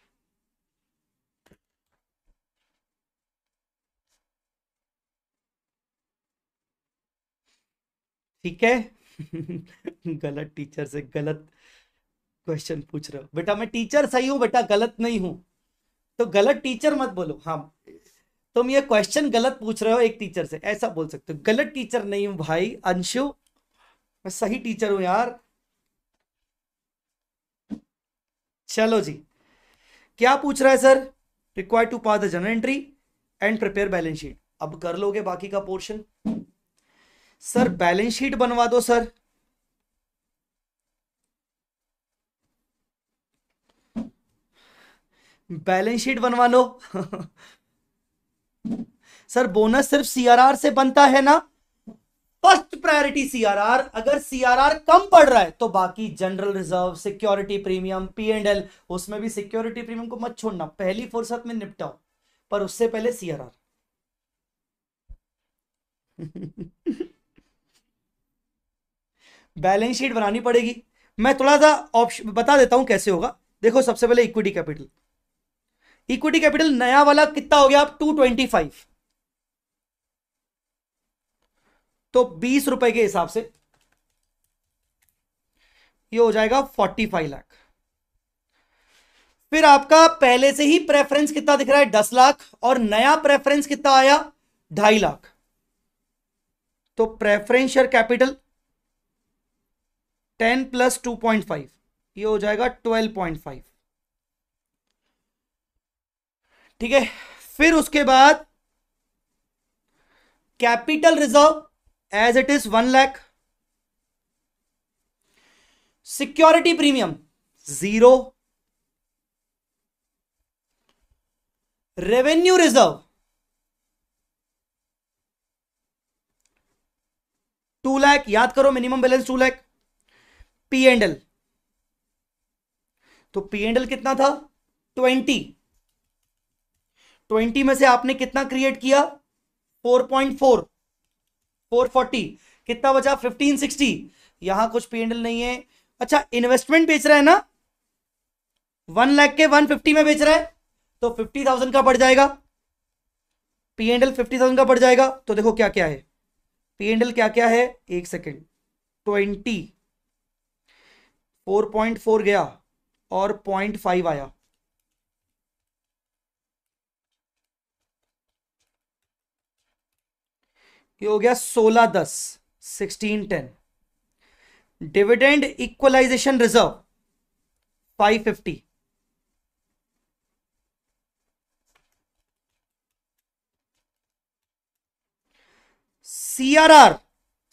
ठीक है गलत टीचर से गलत क्वेश्चन पूछ रहे हो बेटा मैं टीचर सही हूं बेटा गलत नहीं हूं तो गलत टीचर मत बोलो हाँ तुम ये क्वेश्चन गलत पूछ रहे हो एक टीचर से ऐसा बोल सकते हो गलत टीचर नहीं हूं भाई अंशु मैं सही टीचर हूं यार चलो जी क्या पूछ रहा है sir require to pass the journal entry and prepare balance sheet अब कर लोगे बाकी का पोर्शन सर बैलेंस शीट बनवा दो सर बैलेंस शीट बनवा लो सर बोनस सिर्फ सीआरआर से बनता है ना फर्स्ट प्रायोरिटी सीआरआर अगर सीआरआर कम पड़ रहा है तो बाकी general reserve security premium P and L उसमें भी सिक्योरिटी प्रीमियम को मत छोड़ना पहली फुर्सत में निपटाओ पर उससे पहले सीआरआर बैलेंस शीट बनानी पड़ेगी मैं थोड़ा सा ऑप्शन बता देता हूं कैसे होगा देखो सबसे पहले इक्विटी कैपिटल इक्विटी कैपिटल नया वाला कितना हो गया आप टू ट्वेंटी फाइव तो बीस रुपए के हिसाब से ये हो जाएगा फोर्टी फाइव लाख फिर आपका पहले से ही प्रेफरेंस कितना दिख रहा है दस लाख और नया प्रेफरेंस कितना आया ढाई लाख तो preferential capital ten plus two point five ये हो जाएगा ट्वेल्व पॉइंट फाइव ठीक है फिर उसके बाद capital reserve as it is one lakh security premium zero revenue reserve two lakh याद करो minimum balance two lakh P and L तो पी एंड एल कितना था ट्वेंटी ट्वेंटी में से आपने कितना क्रिएट किया four point four four forty कितना बचा फिफ्टीन सिक्सटी यहां कुछ पेंडल नहीं है अच्छा इन्वेस्टमेंट बेच रहा है ना वन लाख के वन फिफ्टी में बेच रहा है तो फिफ्टी थाउजेंड का बढ़ जाएगा पी फिफ्टी थाउजेंड का बढ़ जाएगा तो देखो क्या क्या है पी क्या क्या है एक second twenty four point four गया और पॉइंट फाइव आया ये हो गया सोलह दस sixteen ten dividend equalisation reserve five fifty CRR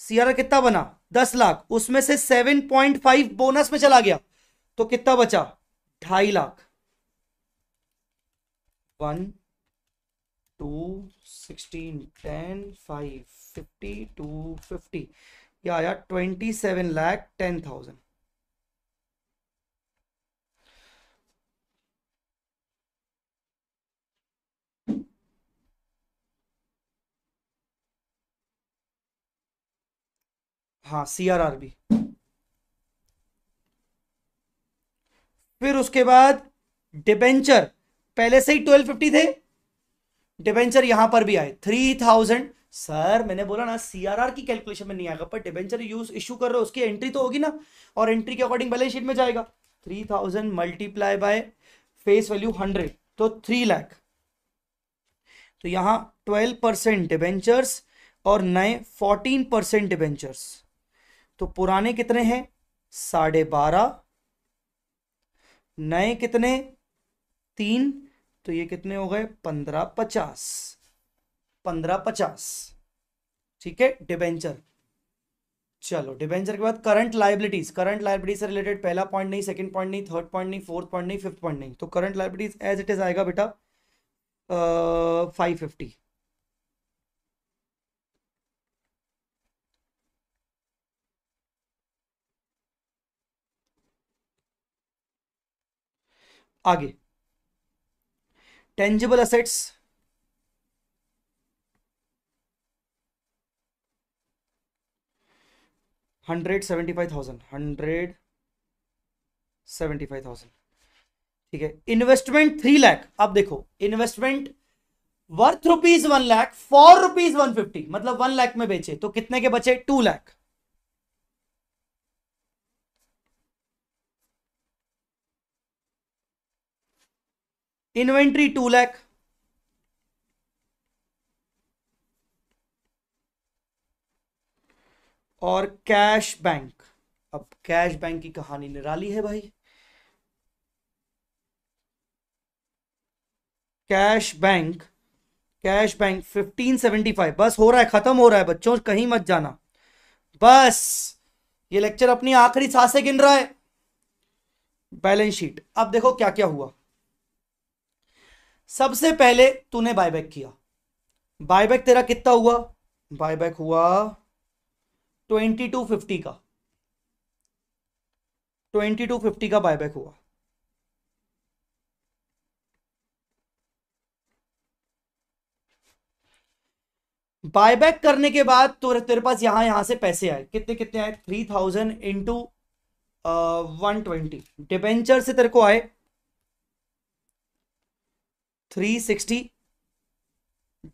CRR कितना बना दस लाख उसमें से सेवन पॉइंट फाइव बोनस में चला गया तो कितना बचा ढाई lakh one two sixteen ten five fifty two fifty या आया twenty seven lakh ten thousand हाँ सी आर आर बी फिर उसके बाद डिबेंचर पहले से ही ट्वेल्व फिफ्टी थे डिबेंचर यहां पर भी आए थ्री थाउजेंड सर मैंने बोला ना सीआरआर की कैलकुलेशन में नहीं आएगा पर डिबेंचर यूज इशू कर रहे हो उसकी एंट्री तो होगी ना और एंट्री के अकॉर्डिंग बैलेंस शीट में जाएगा three thousand multiply by face value hundred तो थ्री लाख तो यहां ट्वेल्व परसेंट डिबेंचर्स और नए फोर्टीन परसेंट डिबेंचर्स तो पुराने कितने हैं साढ़े बारह नए कितने तीन तो ये कितने हो गए पंद्रह पचास पंद्रह पचास ठीक है डिबेंचर चलो डिबेंचर के बाद करंट लाइबिलिटीज करंट लाइबिलिटीज से रिलेटेड पहला पॉइंट नहीं सेकंड पॉइंट नहीं थर्ड पॉइंट नहीं फोर्थ पॉइंट नहीं फिफ्थ पॉइंट नहीं तो current liabilities as it is आएगा बेटा फाइव फिफ्टी आगे tangible assets hundred seventy five thousand hundred seventy five thousand ठीक है इन्वेस्टमेंट थ्री लैख अब देखो investment worth rupees one lakh for rupees one fifty मतलब वन लैख में बेचे तो कितने के बचे two lakh inventory two lakh और कैश बैंक अब कैश बैंक की कहानी निराली है भाई कैश बैंक कैश बैंक 1575 बस हो रहा है खत्म हो रहा है बच्चों कहीं मत जाना बस ये लेक्चर अपनी आखिरी सांसें गिन रहा है बैलेंस शीट अब देखो क्या क्या हुआ सबसे पहले तूने बायबैक किया बायबैक तेरा कितना हुआ बायबैक हुआ ट्वेंटी टू फिफ्टी का ट्वेंटी टू फिफ्टी का बायबैक हुआ बायबैक करने के बाद तो तेरे पास यहां यहां से पैसे आए कितने कितने आए three thousand into one twenty debenture से तेरे को आए three sixty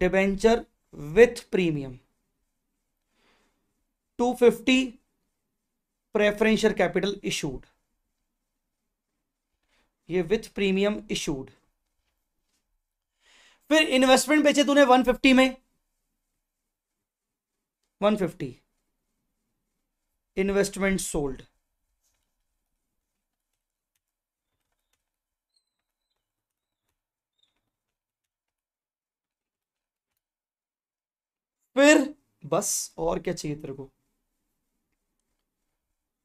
debenture with premium two fifty preferential capital issued ये विथ प्रीमियम इशूड फिर इन्वेस्टमेंट बेचे तूने 150 में 150 इन्वेस्टमेंट सोल्ड फिर बस और क्या चाहिए तेरे को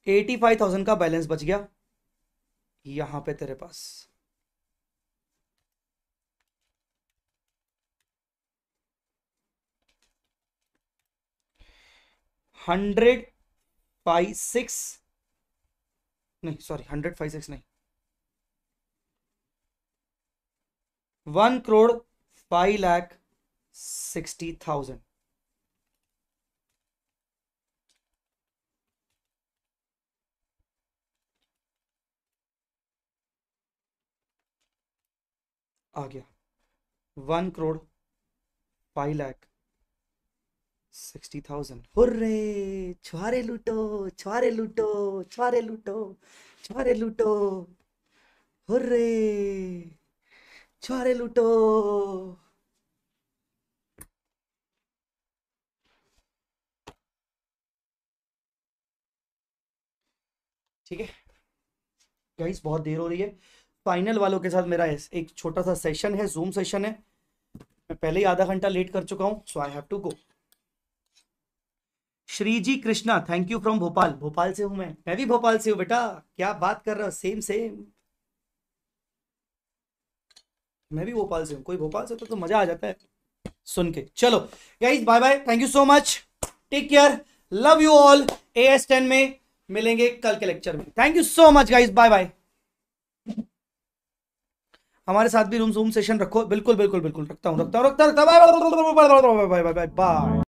एटी फाइव थाउजेंड का बैलेंस बच गया यहां पे तेरे पास हंड्रेड फाइव सिक्स नहीं सॉरी हंड्रेड फाइव सिक्स नहीं one crore five lakh sixty thousand आ गया one crore five lakh sixty thousand hurray छुआरे लूटो छुआरे लूटो छुआरे लूटो छुआरे लूटो हुर्रे छुआरे लूटो ठीक है गाइस बहुत देर हो रही है फाइनल वालों के साथ मेरा एक छोटा सा सेशन है जूम सेशन है मैं पहले ही आधा घंटा लेट कर चुका हूँ so I have to go Shri ji Krishna thank you from Bhopal Bhopal से हूं मैं मैं भी भोपाल से हूं बेटा क्या बात कर रहा हूँ सेम सेम मैं भी भोपाल से हूँ कोई भोपाल से तो, तो मजा आ जाता है सुन के चलो guys bye bye thank you so much take care love you all A S ten में मिलेंगे कल के लेक्चर में thank you so much guys bye bye हमारे साथ भी रूम जूम सेशन रखो बिल्कुल बिल्कुल बिल्कुल रखता हूँ रखता हूँ रखता हूँ bye bye bye bye bye bye